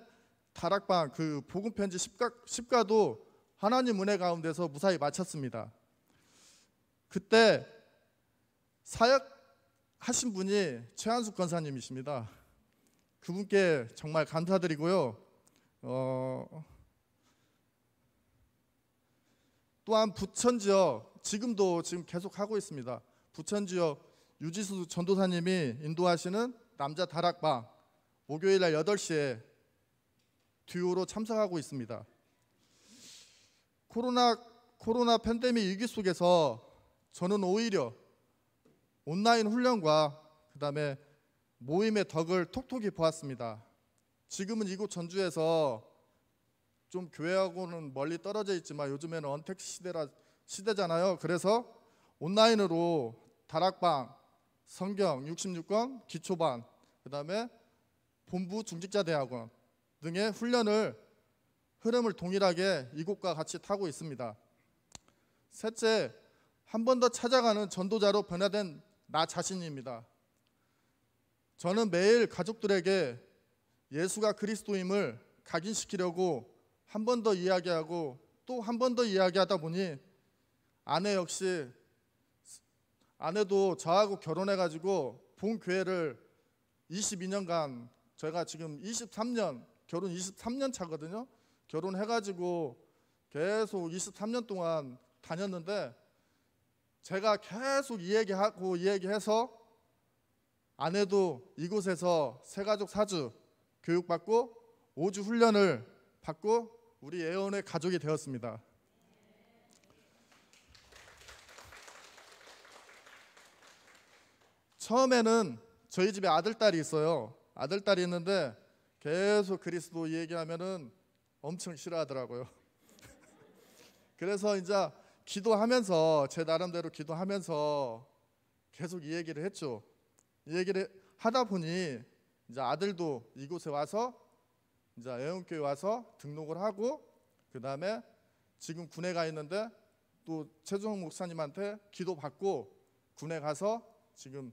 S2: 다락방 그 복음 편지 10가, 10가도 하나님 은혜 가운데서 무사히 마쳤습니다. 그때 사역하신 분이 최한숙 권사님이십니다. 그분께 정말 감사드리고요. 어, 또한 부천 지역 지금도 지금 계속 하고 있습니다. 부천 지역 유지수 전도사님이 인도하시는 남자 다락방 목요일 날 8시에 듀오로 참석하고 있습니다. 코로나 코로나 팬데믹 위기 속에서 저는 오히려 온라인 훈련과 그다음에 모임의 덕을 톡톡히 보았습니다. 지금은 이곳 전주에서 좀 교회하고는 멀리 떨어져 있지만 요즘에는 언택 시대라 시대잖아요. 그래서 온라인으로 다락방, 성경 66권 기초반, 그다음에 본부 중직자 대학원 등의 훈련을 흐름을 동일하게 이곳과 같이 타고 있습니다. 셋째, 한 번 더 찾아가는 전도자로 변화된 나 자신입니다. 저는 매일 가족들에게 예수가 그리스도임을 각인시키려고 한 번 더 이야기하고 또 한 번 더 이야기하다 보니 아내 역시 아내도 저하고 결혼해 가지고 본 교회를 22년간 제가 지금 23년 결혼 23년 차거든요. 결혼해가지고 계속 23년 동안 다녔는데 제가 계속 이 얘기하고 이 얘기해서 아내도 이곳에서 새가족 사주 교육받고 5주 훈련을 받고 우리 예언의 가족이 되었습니다. 처음에는 저희 집에 아들딸이 있어요. 아들딸이 있는데 계속 그리스도 얘기하면은 엄청 싫어하더라고요. 그래서 이제 기도하면서 제 나름대로 기도하면서 계속 이 얘기를 했죠. 이 얘기를 하다 보니 이제 아들도 이곳에 와서 이제 애원교회 와서 등록을 하고 그 다음에 지금 군에 가 있는데 또 최종 목사님한테 기도 받고 군에 가서 지금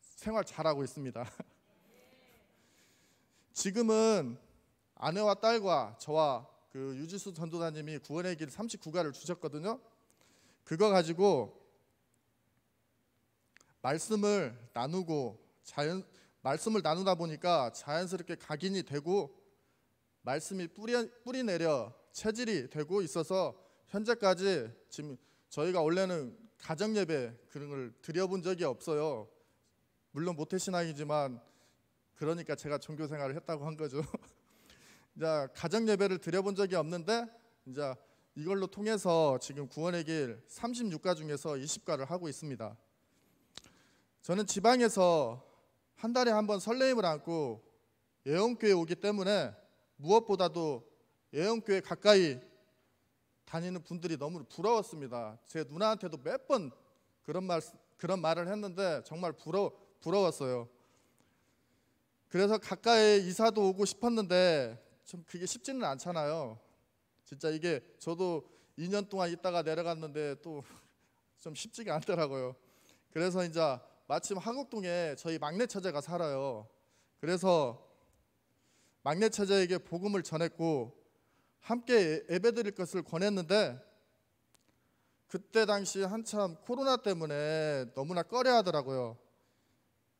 S2: 생활 잘하고 있습니다. 지금은 아내와 딸과 저와 그 유지수 전도사님이 구원의 길 39가를 주셨거든요. 그거 가지고 말씀을 나누고 자연 말씀을 나누다 보니까 자연스럽게 각인이 되고 말씀이 뿌리 뿌리 내려 체질이 되고 있어서 현재까지 지금 저희가 원래는 가정 예배 그런 걸 드려본 적이 없어요. 물론 모태 신앙이지만 그러니까 제가 종교 생활을 했다고 한 거죠. 이제 가정 예배를 드려본 적이 없는데 이제 이걸로 통해서 지금 구원의 길 36가 중에서 20가를 하고 있습니다. 저는 지방에서 한 달에 한 번 설레임을 안고 예언교회 오기 때문에 무엇보다도 예언교회 가까이 다니는 분들이 너무 부러웠습니다. 제 누나한테도 몇 번 그런 말 그런 말을 했는데 정말 부러 부러웠어요. 그래서 가까이 이사도 오고 싶었는데 좀 그게 쉽지는 않잖아요. 진짜 이게 저도 2년 동안 있다가 내려갔는데 또 좀 쉽지가 않더라고요. 그래서 이제 마침 한국동에 저희 막내 처제가 살아요. 그래서 막내 처제에게 복음을 전했고 함께 예배드릴 것을 권했는데 그때 당시 한참 코로나 때문에 너무나 꺼려하더라고요.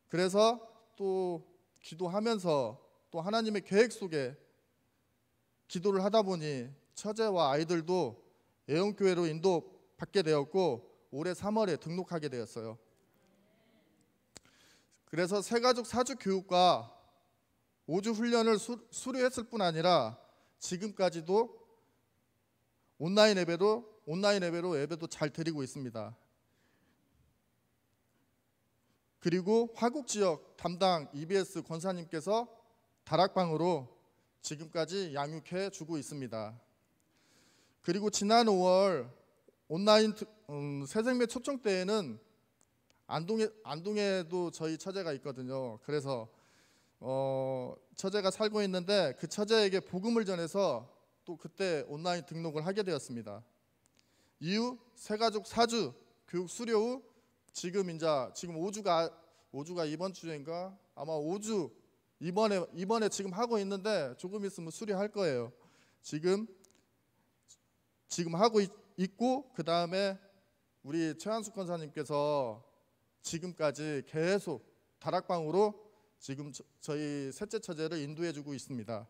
S2: 그래서 또 기도하면서 또 하나님의 계획 속에 기도를 하다 보니 처제와 아이들도 애언교회로 인도받게 되었고 올해 3월에 등록하게 되었어요. 그래서 새가족 사주 교육과 5주 훈련을 수, 수료했을 뿐 아니라 지금까지도 온라인 예배로 온라인 예배로 예배도 잘 드리고 있습니다. 그리고 화곡 지역 담당 EBS 권사님께서 다락방으로 지금까지 양육해 주고 있습니다. 그리고 지난 5월 온라인 음, 새생매 초청 때에는 안동에 안동에도 저희 처제가 있거든요. 그래서 어, 처제가 살고 있는데 그 처제에게 복음을 전해서 또 그때 온라인 등록을 하게 되었습니다. 이후 세 가족 사주 교육 수료 후 지금 이제 지금 5주가 5주가 이번 주인가 아마 5주 이번에 이번에 지금 하고 있는데 조금 있으면 수리할 거예요. 지금 지금 하고 있, 있고 그 다음에 우리 최한수 권사님께서 지금까지 계속 다락방으로 지금 저, 희 셋째 처제를 인도해주고 있습니다.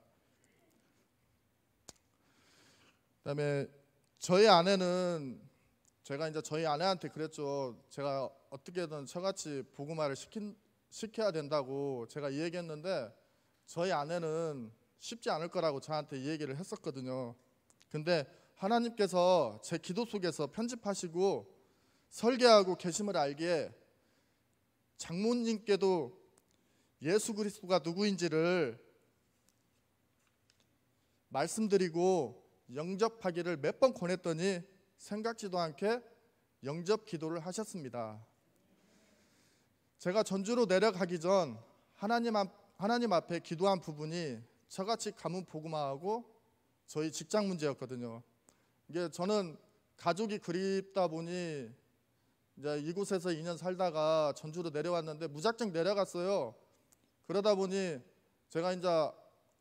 S2: 그다음에 저희 아내는 제가 이제 저희 아내한테 그랬죠. 제가 어떻게든 저같이 보음화를 시킨, 시켜야 된다고 제가 얘기했는데 저희 아내는 쉽지 않을 거라고 저한테 얘기를 했었거든요. 근데 하나님께서 제 기도 속에서 편집하시고 설계하고 계심을 알기에 장모님께도 예수 그리스도가 누구인지를 말씀드리고 영접하기를 몇 번 권했더니 생각지도 않게 영접 기도를 하셨습니다. 제가 전주로 내려가기 전 하나님, 앞, 하나님 앞에 기도한 부분이 저같이 가문 보고마하고 저희 직장 문제였거든요. 이게 저는 가족이 그립다 보니 이제 이곳에서 2년 살다가 전주로 내려왔는데 무작정 내려갔어요. 그러다 보니 제가 이제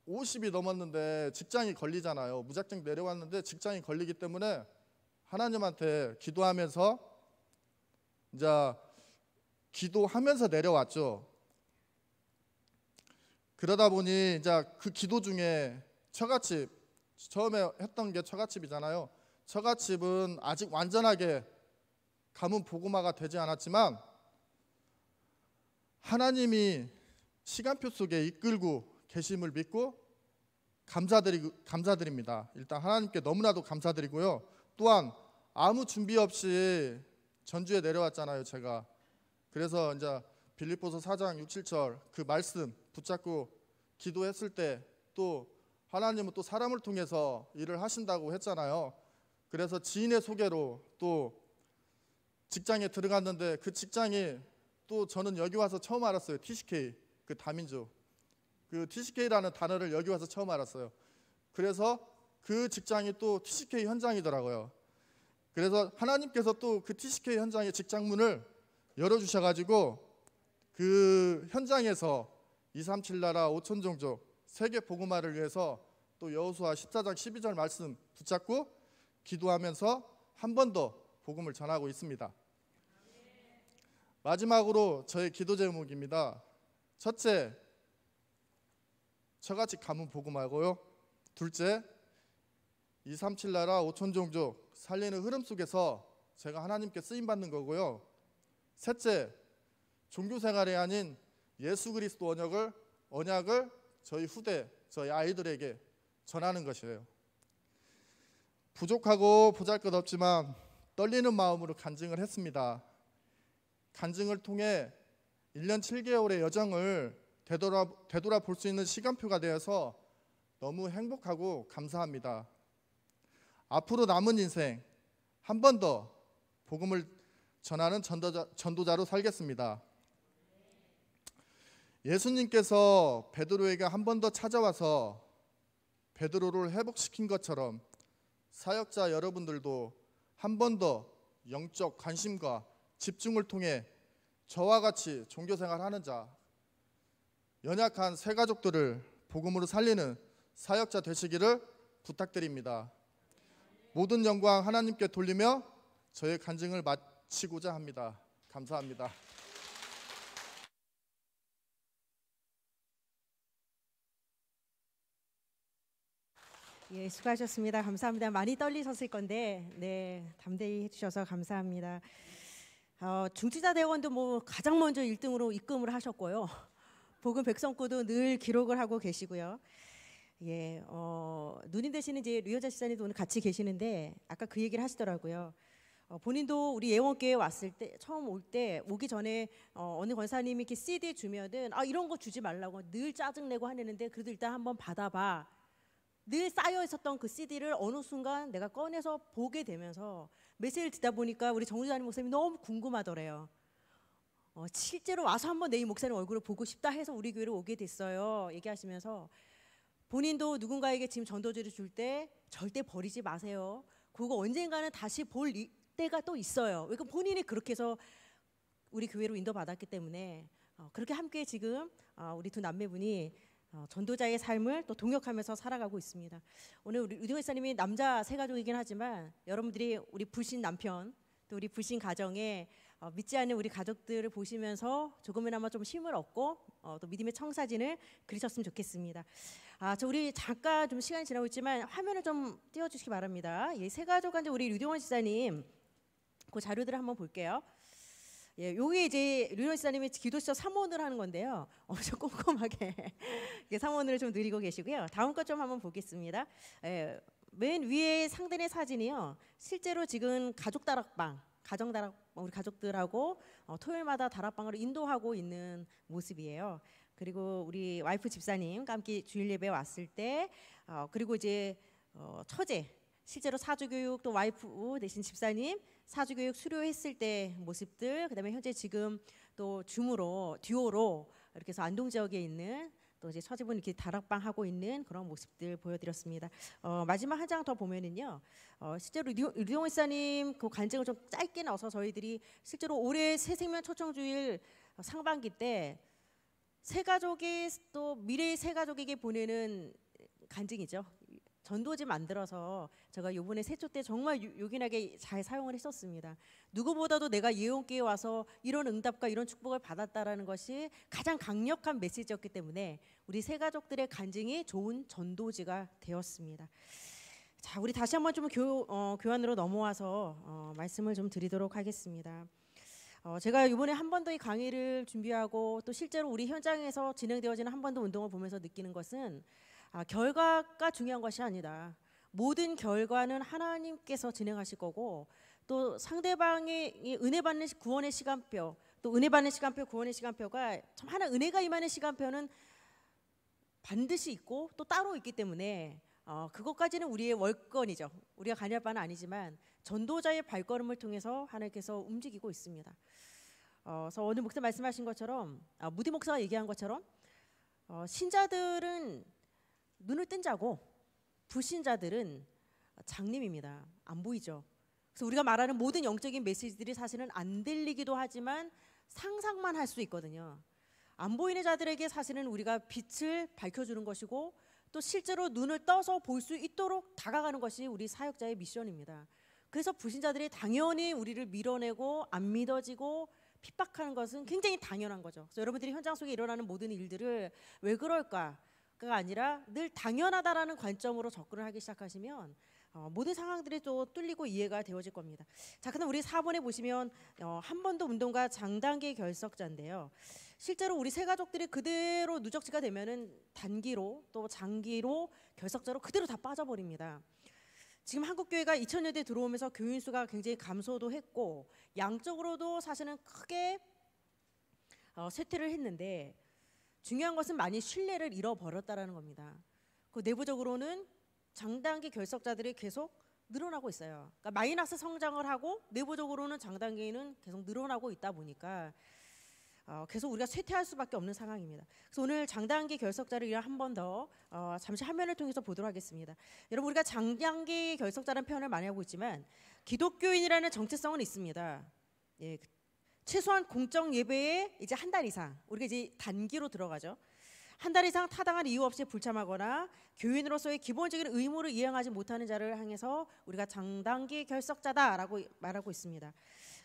S2: 50이 넘었는데 직장이 걸리잖아요. 무작정 내려왔는데 직장이 걸리기 때문에 하나님한테 기도하면서 이제 기도하면서 내려왔죠. 그러다 보니 이제 그 기도 중에 처갓집 처음에 했던 게 처갓집이잖아요. 처갓집은 아직 완전하게 가문 보고마가 되지 않았지만 하나님이 시간표 속에 이끌고 계심을 믿고 감사드리, 감사드립니다. 일단 하나님께 너무나도 감사드리고요. 또한 아무 준비 없이 전주에 내려왔잖아요, 제가. 그래서 이제 빌립보서 4장 6, 7절 그 말씀 붙잡고 기도했을 때 또 하나님은 또 사람을 통해서 일을 하신다고 했잖아요. 그래서 지인의 소개로 또 직장에 들어갔는데 그 직장이 또 저는 여기 와서 처음 알았어요. TCK 그 다민족 그 TCK라는 단어를 여기 와서 처음 알았어요. 그래서 그 직장이 또 TCK 현장이더라고요. 그래서 하나님께서 또 그 TCK 현장의 직장문을 열어주셔가지고 그 현장에서 237 나라 5천 종족 세계 복음화를 위해서 또 여호수아 14장 12절 말씀 붙잡고 기도하면서 한 번 더 복음을 전하고 있습니다. 마지막으로 저의 기도 제목입니다. 첫째, 저같이 가문 복음하고요. 둘째, 237 나라 5천 종족 살리는 흐름 속에서 제가 하나님께 쓰임 받는 거고요. 셋째, 종교 생활이 아닌 예수 그리스도 언약을 언약을 저희 후대, 저희 아이들에게 전하는 것이에요. 부족하고 보잘것없지만 떨리는 마음으로 간증을 했습니다. 간증을 통해 1년 7개월의 여정을 되돌아, 되돌아 볼수 있는 시간표가 되어서 너무 행복하고 감사합니다. 앞으로 남은 인생 한 번 더 복음을 전하는 전도자, 전도자로 살겠습니다. 예수님께서 베드로에게 한 번 더 찾아와서 베드로를 회복시킨 것처럼 사역자 여러분들도 한 번 더 영적 관심과 집중을 통해 저와 같이 종교 생활하는 자 연약한 새 가족들을 복음으로 살리는 사역자 되시기를 부탁드립니다. 모든 영광 하나님께 돌리며 저의 간증을 마치고자 합니다. 감사합니다.
S1: 예, 수고하셨습니다. 감사합니다. 많이 떨리셨을 건데, 네, 담대히 해주셔서 감사합니다. 어, 중지자 대원도 뭐 가장 먼저 1등으로 입금을 하셨고요. 복음 백성구도 늘 기록을 하고 계시고요. 예, 어, 누님 되시는 이제 류여자 시장님도 오늘 같이 계시는데 아까 그 얘기를 하시더라고요. 어, 본인도 우리 예원교회 왔을 때 처음 올 때 오기 전에 어, 어느 권사님이 이렇게 CD 주면은 아 이런 거 주지 말라고 늘 짜증 내고 하는데 그래도 일단 한번 받아봐. 늘 쌓여 있었던 그 CD를 어느 순간 내가 꺼내서 보게 되면서 메시지를 듣다 보니까 우리 정주자님 목사님이 너무 궁금하더래요. 어, 실제로 와서 한번 내이 목사님 얼굴을 보고 싶다 해서 우리 교회를 오게 됐어요. 얘기하시면서 본인도 누군가에게 지금 전도지를 줄 때 절대 버리지 마세요. 그거 언젠가는 다시 볼 때가 또 있어요. 그러니 본인이 그렇게 해서 우리 교회로 인도받았기 때문에 어, 그렇게 함께 지금 어, 우리 두 남매분이 어, 전도자의 삶을 또 동역하면서 살아가고 있습니다. 오늘 우리 우디 회사님이 남자 세 가족이긴 하지만 여러분들이 우리 불신 남편 또 우리 불신 가정에 어, 믿지 않는 우리 가족들을 보시면서 조금이나마 좀 힘을 얻고 어, 또 믿음의 청사진을 그리셨으면 좋겠습니다. 아, 저 우리 잠깐 좀 시간이 지나고 있지만 화면을 좀 띄워주시기 바랍니다. 예, 세 가족 한테 우리 류동원 지사님 그 자료들을 한번 볼게요. 예, 요게 이제 류동원 씨사님이 기도시적 삼원을 하는 건데요. 엄청 어, 꼼꼼하게 예, 삼원을 좀늘리고 계시고요. 다음 것 좀 한번 보겠습니다. 예, 맨 위에 상단의 사진이요. 실제로 지금 가족 다락방 가정 다락 뭐 우리 가족들하고 어, 토요일마다 다락방으로 인도하고 있는 모습이에요. 그리고 우리 와이프 집사님 함께 주일 예배 왔을 때 어, 그리고 이제 어, 처제 실제로 사주교육 또 와이프 대신 집사님 사주교육 수료했을 때 모습들 그다음에 현재 지금 또 줌으로 듀오로 이렇게 해서 안동 지역에 있는 또 이제 서집은 이렇게 다락방 하고 있는 그런 모습들 보여드렸습니다. 어, 마지막 한 장 더 보면은요. 어, 실제로 류동호 이사님 그 간증을 좀 짧게 넣어서 저희들이 실제로 올해 새생명 초청주일 상반기 때새 가족이 또 미래의 새 가족에게 보내는 간증이죠. 전도지 만들어서 제가 요번에 세초 때 정말 요긴하게 잘 사용을 했었습니다. 누구보다도 내가 예언기에 와서 이런 응답과 이런 축복을 받았다라는 것이 가장 강력한 메시지였기 때문에 우리 세 가족들의 간증이 좋은 전도지가 되었습니다. 자, 우리 다시 한번 좀 교, 어, 교환으로 넘어와서 어, 말씀을 좀 드리도록 하겠습니다. 어, 제가 이번에 한 번 더 이 강의를 준비하고 또 실제로 우리 현장에서 진행되어지는 한 번 더 운동을 보면서 느끼는 것은 아, 결과가 중요한 것이 아니다. 모든 결과는 하나님께서 진행하실 거고 또 상대방이 은혜 받는 구원의 시간표 또 은혜 받는 시간표 구원의 시간표가 참 하나 은혜가 임하는 시간표는 반드시 있고 또 따로 있기 때문에 어, 그것까지는 우리의 월건이죠. 우리가 관여 바는 아니지만 전도자의 발걸음을 통해서 하나님께서 움직이고 있습니다. 어, 그래서 오늘 목사 말씀하신 것처럼 아, 무디 목사가 얘기한 것처럼 어, 신자들은 눈을 뜬 자고 불신자들은 장님입니다. 안 보이죠. 그래서 우리가 말하는 모든 영적인 메시지들이 사실은 안 들리기도 하지만 상상만 할 수 있거든요. 안 보이는 자들에게 사실은 우리가 빛을 밝혀주는 것이고 또 실제로 눈을 떠서 볼 수 있도록 다가가는 것이 우리 사역자의 미션입니다. 그래서 불신자들이 당연히 우리를 밀어내고 안 믿어지고 핍박하는 것은 굉장히 당연한 거죠. 그래서 여러분들이 현장 속에 일어나는 모든 일들을 왜 그럴까? 가 아니라 늘 당연하다라는 관점으로 접근을 하기 시작하시면 어, 모든 상황들이 또 뚫리고 이해가 되어질 겁니다. 자, 그럼 우리 4번에 보시면 어, 한 번도 운동과 장단기 결석자인데요. 실제로 우리 세 가족들이 그대로 누적치가 되면은 단기로 또 장기로 결석자로 그대로 다 빠져버립니다. 지금 한국 교회가 2000년대 들어오면서 교인 수가 굉장히 감소도 했고 양적으로도 사실은 크게 어, 쇠퇴를 했는데 중요한 것은 많이 신뢰를 잃어버렸다라는 겁니다. 그 내부적으로는 장단기 결석자들이 계속 늘어나고 있어요. 그러니까 마이너스 성장을 하고 내부적으로는 장단기는 계속 늘어나고 있다 보니까 어, 계속 우리가 쇠퇴할 수밖에 없는 상황입니다. 그래서 오늘 장단기 결석자를 한번더 어, 잠시 화면을 통해서 보도록 하겠습니다. 여러분 우리가 장단기 결석자라는 표현을 많이 하고 있지만 기독교인이라는 정체성은 있습니다. 예, 최소한 공적 예배에 이제 한 달 이상 우리가 이제 단기로 들어가죠. 한 달 이상 타당한 이유 없이 불참하거나 교인으로서의 기본적인 의무를 이행하지 못하는 자를 향해서 우리가 장단기 결석자다라고 말하고 있습니다.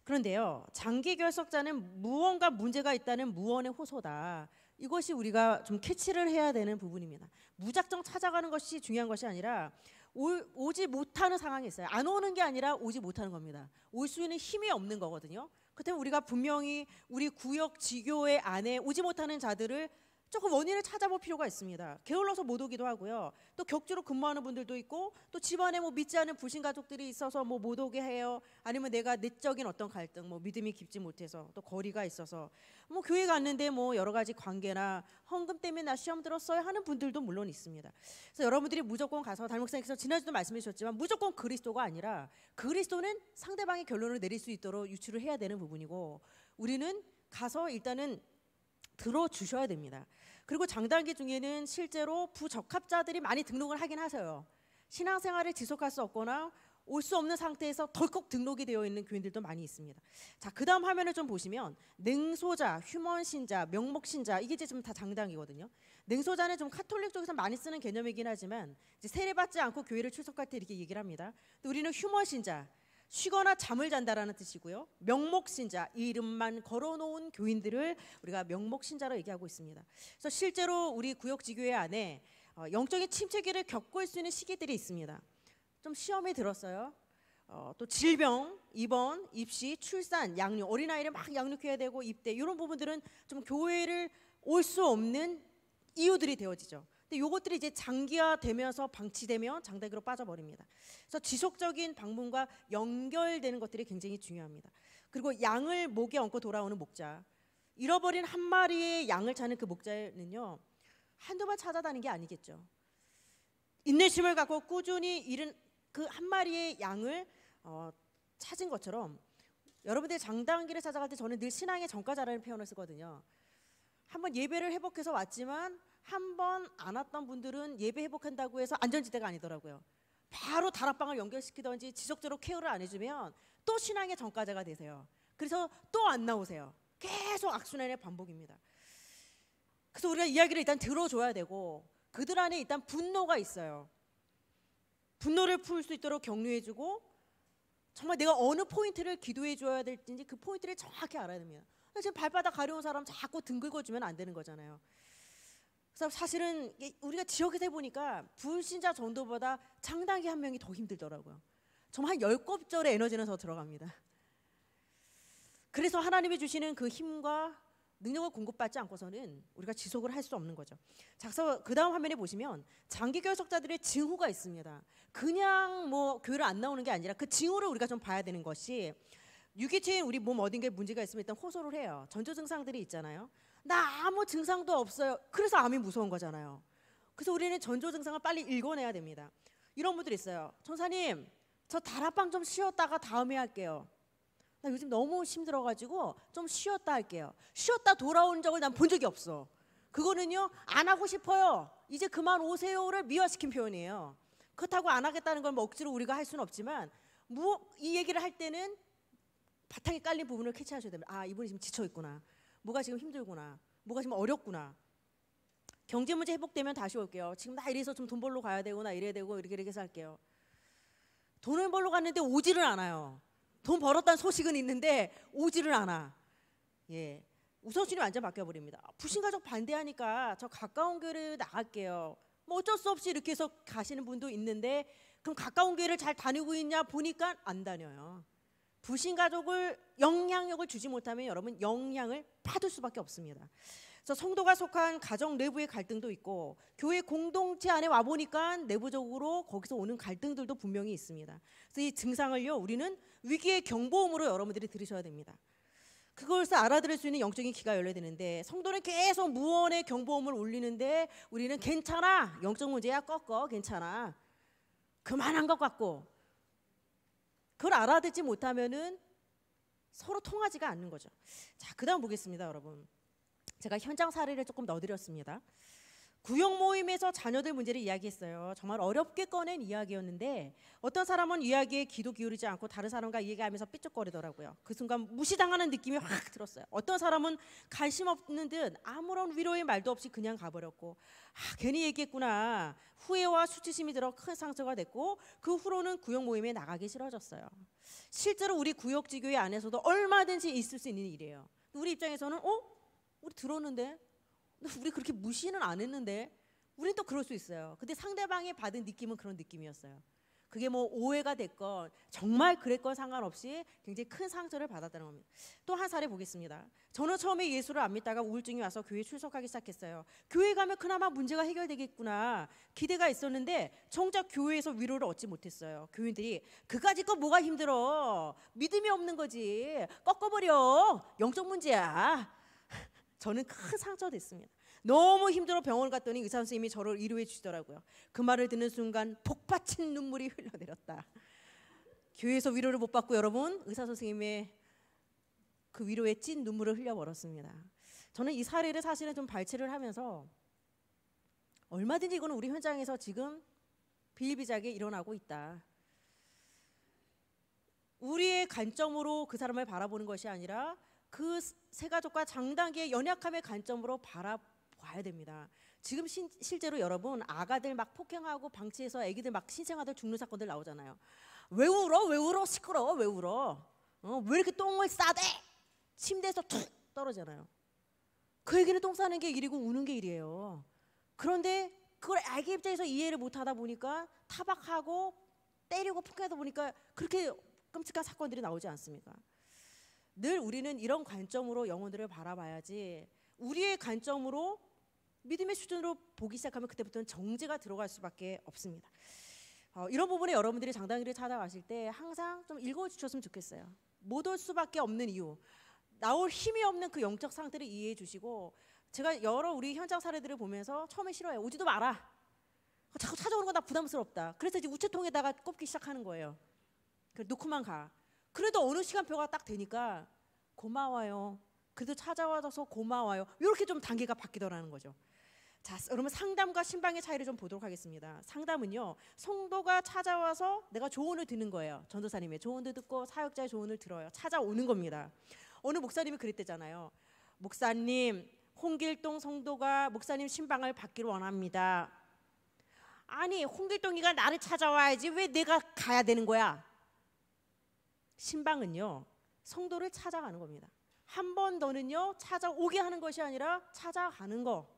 S1: 그런데요, 장기 결석자는 무언가 문제가 있다는 무언의 호소다. 이것이 우리가 좀 캐치를 해야 되는 부분입니다. 무작정 찾아가는 것이 중요한 것이 아니라 오, 지 못하는 상황이 있어요. 안 오는 게 아니라 오지 못하는 겁니다. 올 수 있는 힘이 없는 거거든요. 그렇다면 우리가 분명히 우리 구역 지교회 안에 오지 못하는 자들을 조금 원인을 찾아볼 필요가 있습니다. 게을러서 못 오기도 하고요. 또 격주로 근무하는 분들도 있고 또 집안에 뭐 믿지 않은 불신 가족들이 있어서 뭐 못 오게 해요. 아니면 내가 내적인 어떤 갈등, 뭐 믿음이 깊지 못해서 또 거리가 있어서 뭐 교회 갔는데 뭐 여러 가지 관계나 헌금 때문에 나 시험 들었어요 하는 분들도 물론 있습니다. 그래서 여러분들이 무조건 가서 달목사님께서 지난주도 말씀해 주셨지만 무조건 그리스도가 아니라 그리스도는 상대방의 결론을 내릴 수 있도록 유출을 해야 되는 부분이고 우리는 가서 일단은 들어주셔야 됩니다. 그리고 장단기 중에는 실제로 부적합자들이 많이 등록을 하긴 하세요. 신앙생활을 지속할 수 없거나 올 수 없는 상태에서 덜컥 등록이 되어 있는 교인들도 많이 있습니다. 자, 그 다음 화면을 좀 보시면 능소자, 휴먼신자, 명목신자 이게 이제 지금 다장당이거든요 능소자는 좀 카톨릭 쪽에서 많이 쓰는 개념이긴 하지만 이제 세례받지 않고 교회를 출석할 때 이렇게 얘기를 합니다. 우리는 휴먼신자, 쉬거나 잠을 잔다라는 뜻이고요. 명목신자 이 이름만 걸어놓은 교인들을 우리가 명목신자로 얘기하고 있습니다. 그래서 실제로 우리 구역지교회 안에 어, 영적인 침체기를 겪을 수 있는 시기들이 있습니다. 좀 시험이 들었어요. 어, 또 질병, 입원, 입시, 출산, 양육, 어린아이를 막 양육해야 되고 입대 이런 부분들은 좀 교회를 올 수 없는 이유들이 되어지죠. 근데 요것들이 이제 장기화되면서 방치되면 장대기로 빠져버립니다. 그래서 지속적인 방문과 연결되는 것들이 굉장히 중요합니다. 그리고 양을 목에 얹고 돌아오는 목자. 잃어버린 한 마리의 양을 찾는 그 목자는요. 한두 번 찾아다니는 게 아니겠죠. 인내심을 갖고 꾸준히 잃은 그 한 마리의 양을 어, 찾은 것처럼 여러분들 장단기를 찾아갈 때 저는 늘 신앙의 전과자라는 표현을 쓰거든요. 한번 예배를 회복해서 왔지만 한번안 왔던 분들은 예배 회복한다고 해서 안전지대가 아니더라고요. 바로 다락방을 연결시키든지 지속적으로 케어를 안 해주면 또 신앙의 전과자가 되세요. 그래서 또 안 나오세요. 계속 악순환의 반복입니다. 그래서 우리가 이야기를 일단 들어줘야 되고 그들 안에 일단 분노가 있어요. 분노를 풀 수 있도록 격려해주고 정말 내가 어느 포인트를 기도해줘야 될지 그 포인트를 정확히 알아야 됩니다. 지금 발바닥 가려운 사람 자꾸 등 긁어주면 안 되는 거잖아요. 그래서 사실은 우리가 지역에서 해보니까 불신자 정도보다 창당기 한 명이 더 힘들더라고요. 정말 한 열곱절의 에너지는 더 들어갑니다. 그래서 하나님이 주시는 그 힘과 능력을 공급받지 않고서는 우리가 지속을 할 수 없는 거죠. 작그 다음 화면에 보시면 장기 교역자들의 징후가 있습니다. 그냥 뭐 교회를 안 나오는 게 아니라 그 징후를 우리가 좀 봐야 되는 것이 유기체인 우리 몸 어딘가에 문제가 있으면 일단 호소를 해요. 전조 증상들이 있잖아요. 나 아무 증상도 없어요. 그래서 암이 무서운 거잖아요. 그래서 우리는 전조 증상을 빨리 읽어내야 됩니다. 이런 분들 있어요. 천사님, 저 다락방 좀 쉬었다가 다음에 할게요. 나 요즘 너무 힘들어가지고 좀 쉬었다 할게요. 쉬었다 돌아온 적을 난 본 적이 없어. 그거는요, 안 하고 싶어요. 이제 그만 오세요를 미화시킨 표현이에요. 그렇다고 안 하겠다는 걸뭐 억지로 우리가 할 수는 없지만 무, 이 얘기를 할 때는 바탕에 깔린 부분을 캐치하셔야 됩니다. 아, 이분이 지금 지쳐 있구나. 뭐가 지금 힘들구나. 뭐가 지금 어렵구나. 경제 문제 회복되면 다시 올게요. 지금 나 이래서 좀 돈 벌러 가야 되고 나 이래야 되고 이렇게 이렇게 살게요 돈을 벌러 갔는데 오지를 않아요. 돈 벌었다는 소식은 있는데 오지를 않아. 예. 우선순위 완전 바뀌어버립니다. 부신가족 반대하니까 저 가까운 교회를 나갈게요. 뭐 어쩔 수 없이 이렇게 해서 가시는 분도 있는데 그럼 가까운 교회를 잘 다니고 있냐 보니까 안 다녀요. 부신 가족을 영향력을 주지 못하면 여러분 영향을 받을 수밖에 없습니다. 그래서 성도가 속한 가정 내부의 갈등도 있고 교회 공동체 안에 와 보니까 내부적으로 거기서 오는 갈등들도 분명히 있습니다. 그래서 이 증상을요 우리는 위기의 경보음으로 여러분들이 들으셔야 됩니다. 그것을 알아들을 수 있는 영적인 귀가 열려 되는데 성도는 계속 무언의 경보음을 울리는데 우리는 괜찮아 영적 문제야 꺾어 괜찮아 그만한 것 같고 그걸 알아듣지 못하면은 서로 통하지가 않는 거죠. 자, 그다음 보겠습니다, 여러분. 제가 현장 사례를 조금 넣어드렸습니다. 구역 모임에서 자녀들 문제를 이야기했어요. 정말 어렵게 꺼낸 이야기였는데 어떤 사람은 이야기에 귀도 기울이지 않고 다른 사람과 얘기하면서 삐쩍거리더라고요. 그 순간 무시당하는 느낌이 확 들었어요. 어떤 사람은 관심 없는 듯 아무런 위로의 말도 없이 그냥 가버렸고 아, 괜히 얘기했구나 후회와 수치심이 들어 큰 상처가 됐고 그 후로는 구역 모임에 나가기 싫어졌어요. 실제로 우리 구역 지교회 안에서도 얼마든지 있을 수 있는 일이에요. 우리 입장에서는 어 우리 들었는데 우리 그렇게 무시는 안 했는데 우린 또 그럴 수 있어요. 근데 상대방이 받은 느낌은 그런 느낌이었어요. 그게 뭐 오해가 됐건 정말 그랬건 상관없이 굉장히 큰 상처를 받았다는 겁니다. 또 한 사례 보겠습니다. 저는 처음에 예수를 안 믿다가 우울증이 와서 교회 출석하기 시작했어요. 교회 가면 그나마 문제가 해결되겠구나 기대가 있었는데 정작 교회에서 위로를 얻지 못했어요. 교인들이 그까짓 거 뭐가 힘들어 믿음이 없는 거지 꺾어버려 영적 문제야 저는 큰 상처됐습니다. 너무 힘들어 병원 갔더니 의사 선생님이 저를 위로해 주시더라고요. 그 말을 듣는 순간 복받친 눈물이 흘러내렸다. 교회에서 위로를 못 받고 여러분 의사 선생님의 그 위로에 찐 눈물을 흘려버렸습니다. 저는 이 사례를 사실은 좀 발췌를 하면서 얼마든지 이거는 우리 현장에서 지금 비일비재하게 일어나고 있다. 우리의 관점으로 그 사람을 바라보는 것이 아니라 그세 가족과 장단기의 연약함의 관점으로 바라봐야 됩니다. 지금 신, 실제로 여러분 아가들 막 폭행하고 방치해서 아기들 막 신생아들 죽는 사건들 나오잖아요. 왜 울어? 왜 울어? 시끄러워? 왜 울어? 어, 왜 이렇게 똥을 싸대? 침대에서 툭 떨어잖아요. 그 얘기는 똥 싸는 게 일이고 우는 게 일이에요. 그런데 그걸 아기 입장에서 이해를 못 하다 보니까 타박하고 때리고 폭행하다 보니까 그렇게 끔찍한 사건들이 나오지 않습니까? 늘 우리는 이런 관점으로 영혼들을 바라봐야지 우리의 관점으로 믿음의 수준으로 보기 시작하면 그때부터는 정제가 들어갈 수밖에 없습니다. 어, 이런 부분에 여러분들이 장당기를 찾아가실 때 항상 좀 읽어주셨으면 좋겠어요. 못 올 수밖에 없는 이유, 나올 힘이 없는 그 영적 상태를 이해해 주시고 제가 여러 우리 현장 사례들을 보면서 처음에 싫어요. 오지도 마라. 자꾸 찾아오는 건 다 부담스럽다. 그래서 이제 우체통에다가 꼽기 시작하는 거예요. 그래 놓고만 가. 그래도 어느 시간표가 딱 되니까 고마워요. 그래도 찾아와줘서 고마워요. 이렇게 좀 단계가 바뀌더라는 거죠. 자, 그러면 상담과 신방의 차이를 좀 보도록 하겠습니다. 상담은요, 성도가 찾아와서 내가 조언을 듣는 거예요. 전도사님의 조언도 듣고 사역자의 조언을 들어요. 찾아오는 겁니다. 어느 목사님이 그랬대잖아요. 목사님, 홍길동 성도가 목사님 신방을 받기를 원합니다. 아니, 홍길동이가 나를 찾아와야지 왜 내가 가야 되는 거야? 신방은요 성도를 찾아가는 겁니다. 한 번 더는요 찾아오게 하는 것이 아니라 찾아가는 거.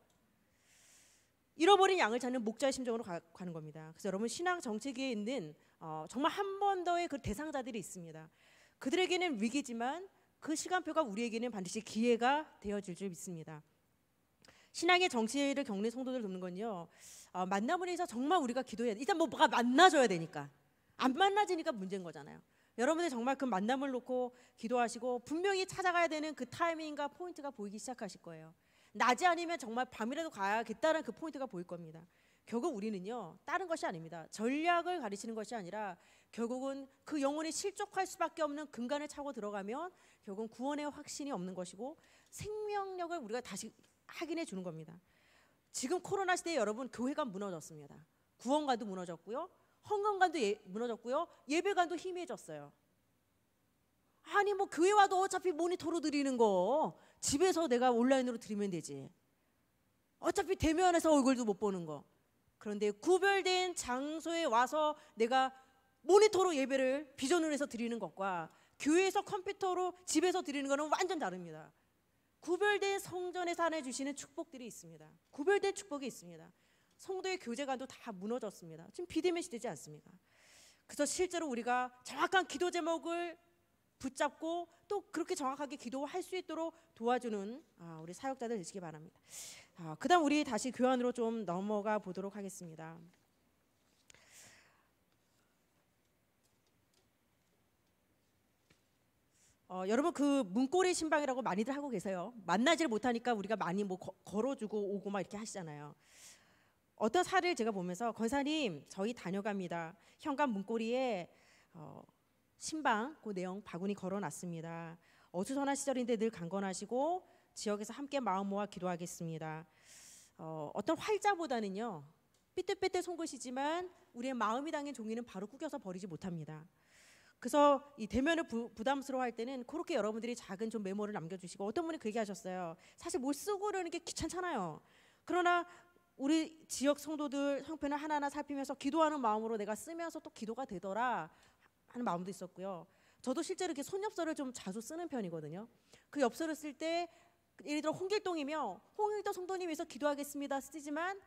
S1: 잃어버린 양을 찾는 목자의 심정으로 가, 는 겁니다. 그래서 여러분 신앙 정책에 있는 어, 정말 한 번 더의 그 대상자들이 있습니다. 그들에게는 위기지만 그 시간표가 우리에게는 반드시 기회가 되어질 줄 믿습니다. 신앙의 정치를 겪는 성도들 돕는 건요 어, 만남을 해서 정말 우리가 기도해야 돼. 일단 뭐 뭐가 만나줘야 되니까 안 만나지니까 문제인 거잖아요. 여러분들 정말 그 만남을 놓고 기도하시고 분명히 찾아가야 되는 그 타이밍과 포인트가 보이기 시작하실 거예요. 낮이 아니면 정말 밤이라도 가야겠다는 그 포인트가 보일 겁니다. 결국 우리는요 다른 것이 아닙니다. 전략을 가르치는 것이 아니라 결국은 그 영혼이 실족할 수밖에 없는 근간을 차고 들어가면 결국은 구원의 확신이 없는 것이고 생명력을 우리가 다시 확인해 주는 겁니다. 지금 코로나 시대에 여러분 교회가 무너졌습니다. 구원과도 무너졌고요. 헌금관도 예, 무너졌고요. 예배관도 희미해졌어요. 아니 뭐 교회 와도 어차피 모니터로 드리는 거 집에서 내가 온라인으로 드리면 되지. 어차피 대면에서 얼굴도 못 보는 거. 그런데 구별된 장소에 와서 내가 모니터로 예배를 비전으로 해서 드리는 것과 교회에서 컴퓨터로 집에서 드리는 거는 완전 다릅니다. 구별된 성전에서 하나 주시는 축복들이 있습니다. 구별된 축복이 있습니다. 성도의 교제관도 다 무너졌습니다. 지금 비대면이 되지 않습니까? 그래서 실제로 우리가 정확한 기도 제목을 붙잡고 또 그렇게 정확하게 기도할 수 있도록 도와주는 아, 우리 사역자들 되시기 바랍니다. 아, 그다음 우리 다시 교환으로 좀 넘어가 보도록 하겠습니다. 어, 여러분 그 문고리 신방이라고 많이들 하고 계세요. 만나질 못하니까 우리가 많이 뭐 거, 걸어주고 오고 막 이렇게 하시잖아요. 어떤 사례를 제가 보면서 권사님 저희 다녀갑니다. 현관 문고리에 어, 신방 그 내용 바구니 걸어놨습니다. 어수선한 시절인데 늘 강건하시고 지역에서 함께 마음 모아 기도하겠습니다. 어, 어떤 활자보다는요 삐뚤빼뚤 송곳이지만 우리의 마음이 당긴 종이는 바로 꾸겨서 버리지 못합니다. 그래서 이 대면을 부, 담스러워할 때는 그렇게 여러분들이 작은 좀 메모를 남겨주시고 어떤 분이 그 얘기하셨어요. 사실 뭘 쓰고 그러는 게 귀찮잖아요. 그러나 우리 지역 성도들 형편을 하나하나 살피면서 기도하는 마음으로 내가 쓰면서 또 기도가 되더라 하는 마음도 있었고요. 저도 실제로 이렇게 손엽서를 좀 자주 쓰는 편이거든요. 그 엽서를 쓸 때 예를 들어 홍길동이며 홍길동 성도님에서 기도하겠습니다 쓰지만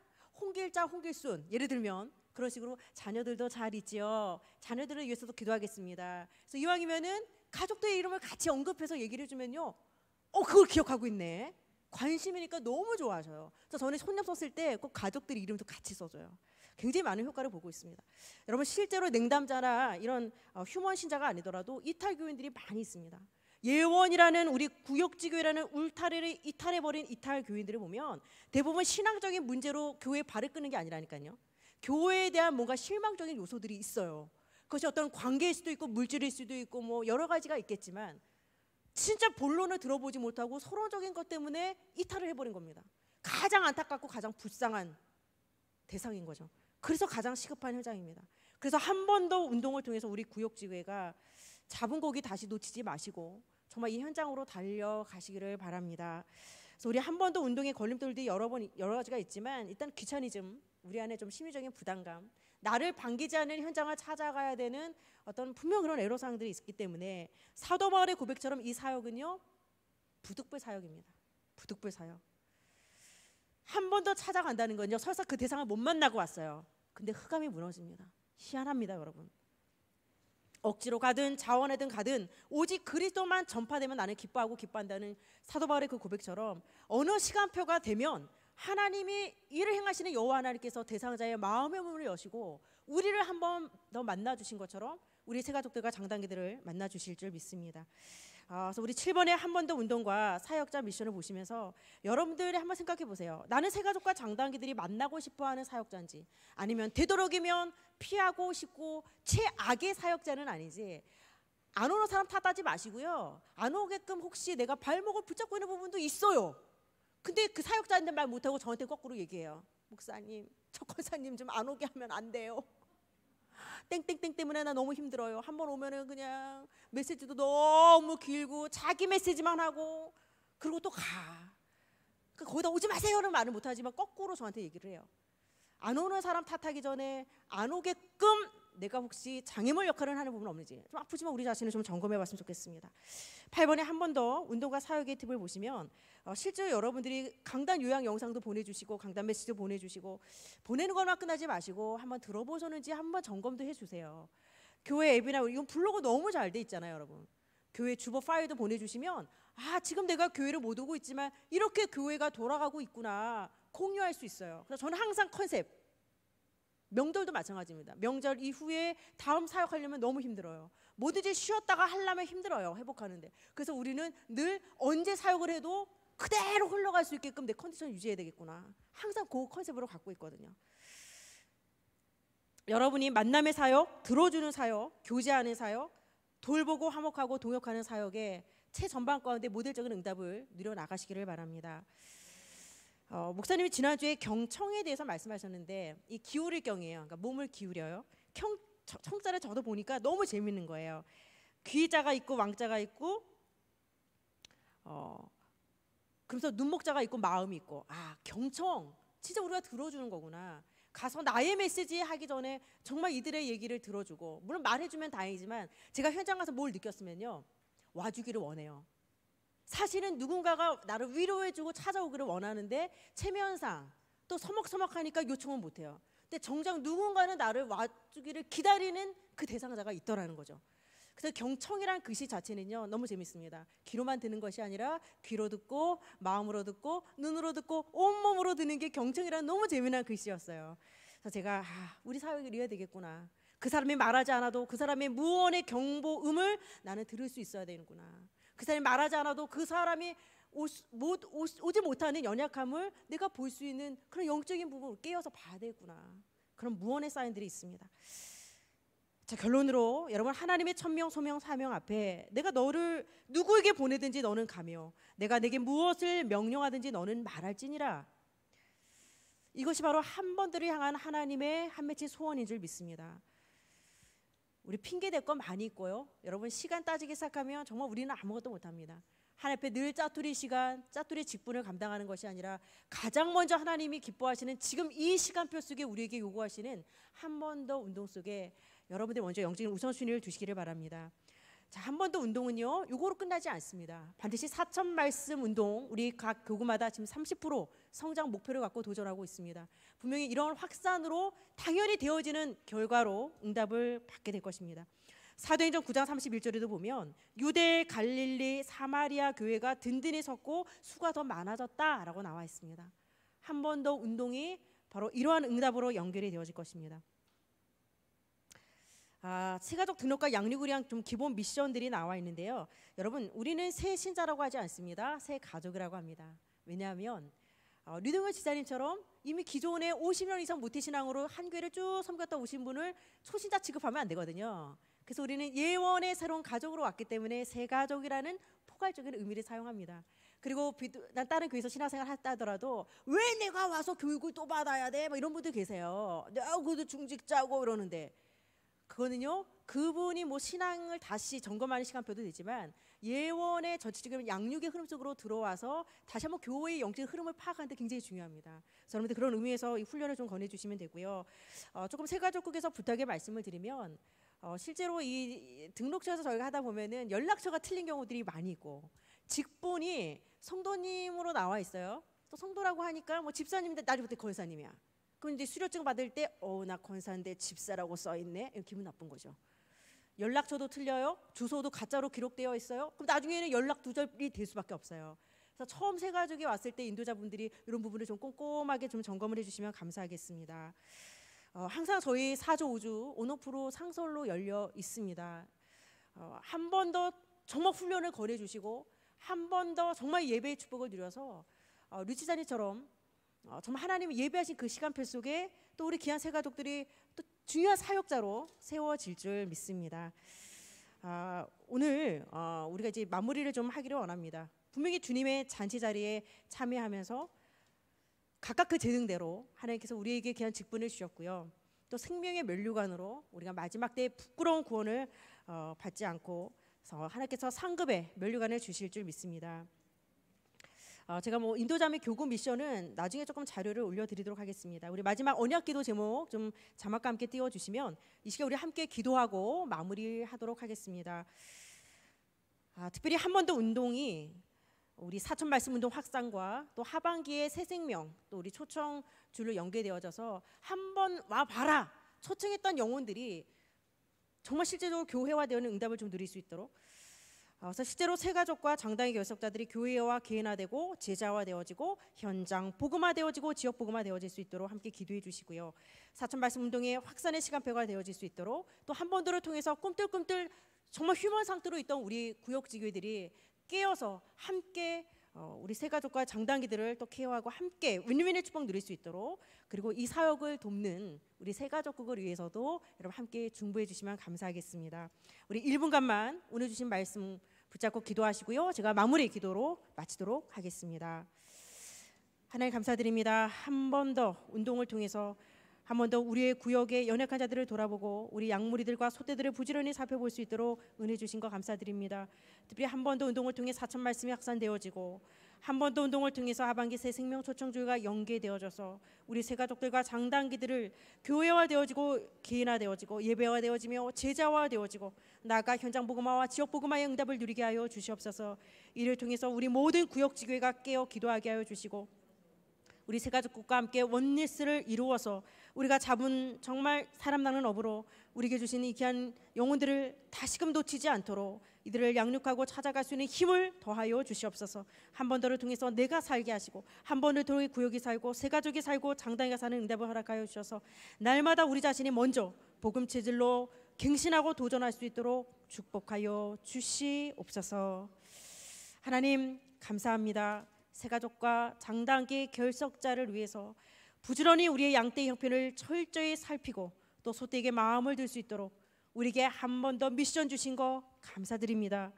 S1: 홍길자 홍길순 예를 들면 그런 식으로 자녀들도 잘 있지요. 자녀들을 위해서도 기도하겠습니다. 그래서 이왕이면은 가족들의 이름을 같이 언급해서 얘기를 해주면요. 어 그걸 기억하고 있네. 관심이니까 너무 좋아하셔요. 그래서 저는 손녀 썼을 때 꼭 가족들 이름도 같이 써줘요. 굉장히 많은 효과를 보고 있습니다. 여러분 실제로 냉담자나 이런 어, 휴먼 신자가 아니더라도 이탈 교인들이 많이 있습니다. 예원이라는 우리 구역지교회라는 울타리를 이탈해버린 이탈 교인들을 보면 대부분 신앙적인 문제로 교회 발을 끄는 게 아니라니까요. 교회에 대한 뭔가 실망적인 요소들이 있어요. 그것이 어떤 관계일 수도 있고 물질일 수도 있고 뭐 여러 가지가 있겠지만 진짜 본론을 들어보지 못하고 서론적인 것 때문에 이탈을 해버린 겁니다. 가장 안타깝고 가장 불쌍한 대상인 거죠. 그래서 가장 시급한 현장입니다. 그래서 한 번 더 운동을 통해서 우리 구역지회가 잡은 고기 다시 놓치지 마시고 정말 이 현장으로 달려가시기를 바랍니다. 그래서 우리 한 번 더 운동에 걸림돌들이 여러 번 여러 가지가 있지만 일단 귀차니즘, 우리 안에 좀 심리적인 부담감, 나를 반기지 않는 현장을 찾아가야 되는 어떤 분명 그런 애로사항들이 있기 때문에 사도 바울의 고백처럼 이 사역은요 부득불 사역입니다. 부득불 사역. 한 번 더 찾아간다는 건요 설사 그 대상을 못 만나고 왔어요. 근데 흑암이 무너집니다. 희한합니다, 여러분. 억지로 가든 자원해든 가든 오직 그리스도만 전파되면 나는 기뻐하고 기뻐한다는 사도 바울의 그 고백처럼 어느 시간표가 되면 하나님이 일을 행하시는 여호와 하나님께서 대상자의 마음의 문을 여시고 우리를 한번 더 만나 주신 것처럼 우리 새 가족들과 장단기들을 만나 주실 줄 믿습니다. 아, 그래서 우리 7번의 한 번 더 운동과 사역자 미션을 보시면서 여러분들이 한번 생각해 보세요. 나는 새 가족과 장단기들이 만나고 싶어하는 사역자인지 아니면 되도록이면 피하고 싶고 최악의 사역자는 아닌지 안 오는 사람 탓하지 마시고요. 안 오게끔 혹시 내가 발목을 붙잡고 있는 부분도 있어요. 근데 그 사역자한테 말 못하고 저한테 거꾸로 얘기해요. 목사님, 저 권사님 좀 안 오게 하면 안 돼요. 땡땡땡 때문에 나 너무 힘들어요. 한번 오면은 그냥 메시지도 너무 길고 자기 메시지만 하고 그리고 또 가. 그 거기다 오지 마세요는 말을 못하지만 거꾸로 저한테 얘기를 해요. 안 오는 사람 탓하기 전에 안 오게끔 내가 혹시 장애물 역할을 하는 부분 없는지 좀 아프지만 우리 자신을 좀 점검해 봤으면 좋겠습니다. 8번에 한 번 더 운동과 사역의 팁을 보시면 어, 실제 여러분들이 강단 요양 영상도 보내주시고 강단 메시지도 보내주시고 보내는 것만 끝나지 마시고 한번 들어보셨는지 한번 점검도 해주세요. 교회 앱이나 이건 블로그 너무 잘 돼 있잖아요, 여러분. 교회 주보 파일도 보내주시면 아 지금 내가 교회를 못 오고 있지만 이렇게 교회가 돌아가고 있구나 공유할 수 있어요. 그래서 저는 항상 컨셉 명절도 마찬가지입니다. 명절 이후에 다음 사역하려면 너무 힘들어요. 뭐든지 쉬었다가 하려면 힘들어요. 회복하는데. 그래서 우리는 늘 언제 사역을 해도 그대로 흘러갈 수 있게끔 내 컨디션 유지해야 되겠구나. 항상 그 컨셉으로 갖고 있거든요. 여러분이 만남의 사역, 들어주는 사역, 교제하는 사역, 돌보고 화목하고 동역하는 사역에 최전방 가운데 모델적인 응답을 누려 나가시기를 바랍니다. 어, 목사님이 지난주에 경청에 대해서 말씀하셨는데 이 기울일 경이에요. 그러니까 몸을 기울여요. 경, 청자를 저도 보니까 너무 재밌는 거예요. 귀자가 있고 왕자가 있고 어, 그러면서 눈목자가 있고 마음이 있고 아 경청 진짜 우리가 들어주는 거구나. 가서 나의 메시지 하기 전에 정말 이들의 얘기를 들어주고 물론 말해주면 다행이지만 제가 현장 가서 뭘 느꼈으면요 와주기를 원해요. 사실은 누군가가 나를 위로해주고 찾아오기를 원하는데 체면상 또 서먹서먹하니까 요청은 못해요. 근데 정작 누군가는 나를 와주기를 기다리는 그 대상자가 있더라는 거죠. 그래서 경청이란 글씨 자체는요 너무 재밌습니다. 귀로만 듣는 것이 아니라 귀로 듣고 마음으로 듣고 눈으로 듣고 온몸으로 듣는 게 경청이란 너무 재미난 글씨였어요. 그래서 제가 아, 우리 사회를 이어야 되겠구나. 그 사람이 말하지 않아도 그 사람의 무언의 경보음을 나는 들을 수 있어야 되는구나. 그 사람이 말하지 않아도 그 사람이 오, 못, 오, 지 못하는 연약함을 내가 볼 수 있는 그런 영적인 부분을 깨어서 봐야 되구나. 그런 무언의 사인들이 있습니다. 자 결론으로 여러분 하나님의 천명 소명 사명 앞에 내가 너를 누구에게 보내든지 너는 가며 내가 내게 무엇을 명령하든지 너는 말할지니라 이것이 바로 한 번들을 향한 하나님의 한 맺힌 소원인 줄 믿습니다. 우리 핑계 댈건 많이 있고요. 여러분 시간 따지기 시작하면 정말 우리는 아무것도 못합니다. 하나님 앞에 늘 짜투리 시간, 짜투리 직분을 감당하는 것이 아니라 가장 먼저 하나님이 기뻐하시는 지금 이 시간표 속에 우리에게 요구하시는 한 번 더 운동 속에 여러분들 먼저 영적인 우선순위를 두시기를 바랍니다. 자, 한 번 더 운동은요. 요거로 끝나지 않습니다. 반드시 4천 말씀 운동 우리 각 교구마다 지금 30% 성장 목표를 갖고 도전하고 있습니다. 분명히 이런 확산으로 당연히 되어지는 결과로 응답을 받게 될 것입니다. 사도행전 9장 31절에도 보면 유대 갈릴리 사마리아 교회가 든든히 섰고 수가 더 많아졌다라고 나와 있습니다. 한 번 더 운동이 바로 이러한 응답으로 연결이 되어질 것입니다. 아, 새가족 등록과 양육을위한 좀 기본 미션들이 나와 있는데요. 여러분, 우리는 새 신자라고 하지 않습니다. 새 가족이라고 합니다. 왜냐하면 어, 류동현 지사님처럼 이미 기존에 50년 이상 무태신앙으로한 교회를 쭉 섬겼다 오신 분을 초신자 취급하면 안 되거든요. 그래서 우리는 예원의 새로운 가족으로 왔기 때문에 새 가족이라는 포괄적인 의미를 사용합니다. 그리고 난 다른 교회에서 신앙생활 했다더라도 하왜 내가 와서 교육을 또 받아야 돼? 막 뭐 이런 분들 계세요. 내가 그래도 중직자고 이러는데 그거는요. 그분이 뭐 신앙을 다시 점검하는 시간표도 되지만 예원의 저 지금 양육의 흐름 속으로 들어와서 다시 한번 교회의 영적인 흐름을 파악하는데 굉장히 중요합니다. 여러분들 그런 의미에서 이 훈련을 좀 권해주시면 되고요. 어, 조금 세가족국에서 부탁의 말씀을 드리면 어, 실제로 이 등록처에서 저희가 하다 보면은 연락처가 틀린 경우들이 많이 있고 직분이 성도님으로 나와 있어요. 또 성도라고 하니까 뭐 집사님인데 나중부터 권사님이야. 그럼 이제 수료증 받을 때 어, 나 권사인데 집사라고 써 있네. 기분 나쁜 거죠. 연락처도 틀려요. 주소도 가짜로 기록되어 있어요. 그럼 나중에는 연락 두절이 될 수밖에 없어요. 그래서 처음 세 가족이 왔을 때 인도자분들이 이런 부분을 좀 꼼꼼하게 좀 점검을 해주시면 감사하겠습니다. 어, 항상 저희 사조오주 온오프로 상설로 열려 있습니다. 어, 한 번더 정말 훈련을 거해주시고한 번 더 정말 예배의 축복을 누려서 어, 류치자니처럼 어, 정말 하나님이 예배하신 그 시간표 속에 또 우리 귀한 새 가족들이 또 중요한 사역자로 세워질 줄 믿습니다. 아, 오늘 어, 우리가 이제 마무리를 좀 하기를 원합니다. 분명히 주님의 잔치 자리에 참여하면서 각각 그 재능대로 하나님께서 우리에게 귀한 직분을 주셨고요. 또 생명의 면류관으로 우리가 마지막 때 부끄러운 구원을 어, 받지 않고 하나님께서 상급의 면류관을 주실 줄 믿습니다. 어, 제가 뭐 인도자매 교구 미션은 나중에 조금 자료를 올려드리도록 하겠습니다. 우리 마지막 언약기도 제목 좀 자막과 함께 띄워주시면 이 시간 우리 함께 기도하고 마무리하도록 하겠습니다. 아, 특별히 한 번 더 운동이 우리 사천 말씀 운동 확산과 또 하반기에 새 생명 또 우리 초청 줄로 연계되어져서 한 번 와 봐라 초청했던 영혼들이 정말 실제적으로 교회화되는 응답을 좀 누릴 수 있도록 어, 그래서 실제로 새가족과 장당의 결속자들이 교회와 개인화되고 제자화되어지고 현장 복음화되어지고 지역 복음화되어질 수 있도록 함께 기도해 주시고요. 사천 말씀 운동의 확산의 시간표가 되어질 수 있도록 또 한 번도를 통해서 꿈틀꿈틀 정말 휴먼 상태로 있던 우리 구역 지교들이 깨어서 함께 어, 우리 새가족과 장당기들을또 케어하고 함께 윈윈의 축복 누릴 수 있도록 그리고 이 사역을 돕는 우리 새가족국을 위해서도 여러분 함께 중보해 주시면 감사하겠습니다. 우리 1분간만 오늘 주신 말씀 붙잡고 기도하시고요. 제가 마무리 기도로 마치도록 하겠습니다. 하나님 감사드립니다. 한 번 더 운동을 통해서 한 번 더 우리의 구역의 연약한 자들을 돌아보고 우리 양무리들과 소떼들을 부지런히 살펴볼 수 있도록 은혜 주신 거 감사드립니다. 특별히 한 번 더 운동을 통해 사천 말씀이 확산되어지고 한번도 운동을 통해서 하반기 새 생명 초청주회가 연계되어져서 우리 새 가족들과 장단기들을 교회화 되어지고 개인화 되어지고 예배화 되어지며 제자화 되어지고 나가 현장 복음화와 지역 복음화의 응답을 누리게 하여 주시옵소서. 이를 통해서 우리 모든 구역 지교회가 깨어 기도하게 하여 주시고 우리 새 가족과 함께 원리스를 이루어서 우리가 잡은 정말 사람 나는 업으로 우리에게 주신 이 귀한 영혼들을 다시금 놓치지 않도록 이들을 양육하고 찾아갈 수 있는 힘을 더하여 주시옵소서. 한 번더를 통해서 내가 살게 하시고 한 번을 통해 구역이 살고 세 가족이 살고 장단이가 사는 응답을 허락하여 주셔서 날마다 우리 자신이 먼저 복음 체질로 갱신하고 도전할 수 있도록 축복하여 주시옵소서. 하나님 감사합니다. 세 가족과 장단계 결석자를 위해서 부지런히 우리의 양떼 형편을 철저히 살피고 또 소떼에게 마음을 들 수 있도록 우리에게 한 번 더 미션 주신 거 감사드립니다.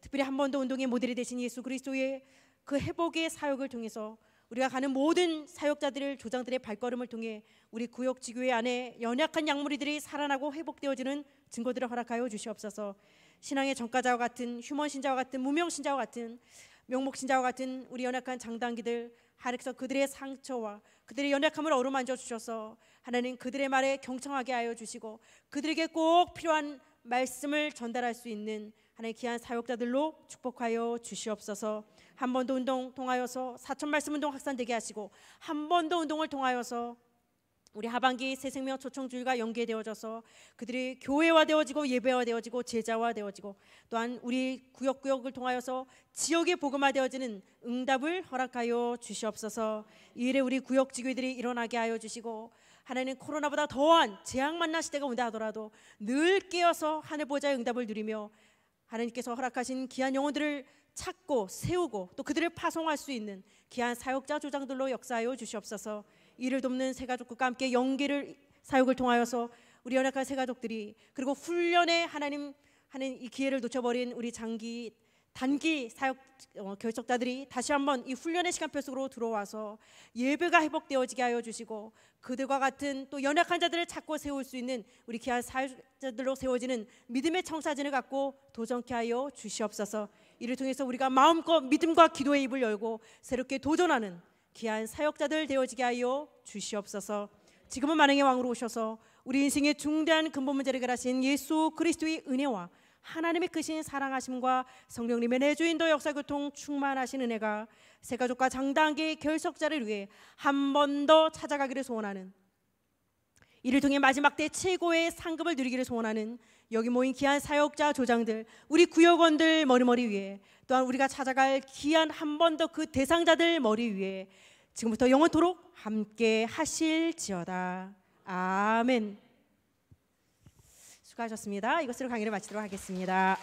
S1: 특별히 한 번 더 운동의 모델이 되신 예수 그리스도의 그 회복의 사역을 통해서 우리가 가는 모든 사역자들을 조장들의 발걸음을 통해 우리 구역 지교회 안에 연약한 양무리들이 살아나고 회복되어지는 증거들을 허락하여 주시옵소서. 신앙의 전과자와 같은 휴먼 신자와 같은 무명 신자와 같은 명목 신자와 같은 우리 연약한 장단기들 하늘에서 그들의 상처와 그들의 연약함을 어루만져 주셔서 하나님 그들의 말에 경청하게 하여 주시고 그들에게 꼭 필요한 말씀을 전달할 수 있는 하나님 귀한 사역자들로 축복하여 주시옵소서. 한번도 운동 통하여서 사천 말씀 운동 확산되게 하시고 한번도 운동을 통하여서 우리 하반기 새 생명 초청주의가 연계되어져서 그들이 교회화 되어지고 예배화 되어지고 제자화 되어지고 또한 우리 구역구역을 통하여서 지역의 복음화 되어지는 응답을 허락하여 주시옵소서 이 일에 우리 구역 지교들이 일어나게 하여 주시고 하나님 코로나보다 더한 재앙 만난 시대가 온다 하더라도 늘 깨어서 하늘 보좌의 응답을 누리며 하나님께서 허락하신 귀한 영혼들을 찾고 세우고 또 그들을 파송할 수 있는 귀한 사역자 조장들로 역사하여 주시옵소서. 이를 돕는 새가족과 함께 연기를 사역을 통하여서 우리 연약한 새가족들이 그리고 훈련에 하나님 하는 이 기회를 놓쳐버린 우리 장기 단기 사역 어, 결정자들이 다시 한번 이 훈련의 시간표 속으로 들어와서 예배가 회복되어지게 하여 주시고 그들과 같은 또 연약한 자들을 찾고 세울 수 있는 우리 귀한 사역자들로 세워지는 믿음의 청사진을 갖고 도전케 하여 주시옵소서 이를 통해서 우리가 마음껏 믿음과 기도의 입을 열고 새롭게 도전하는 귀한 사역자들 되어지게 하여 주시옵소서 지금은 만행의 왕으로 오셔서 우리 인생의 중대한 근본 문제를 해결하신 예수 그리스도의 은혜와 하나님의 크신 사랑하심과 성령님의 내주인도 역사교통 충만하신 은혜가 새가족과 장단의 결석자를 위해 한 번 더 찾아가기를 소원하는 이를 통해 마지막 때 최고의 상급을 누리기를 소원하는 여기 모인 귀한 사역자 조장들 우리 구역원들 머리머리 위에 또한 우리가 찾아갈 귀한 한 번 더 그 대상자들 머리 위에 지금부터 영원토록 함께 하실지어다 아멘 수고하셨습니다. 이것으로 강의를 마치도록 하겠습니다.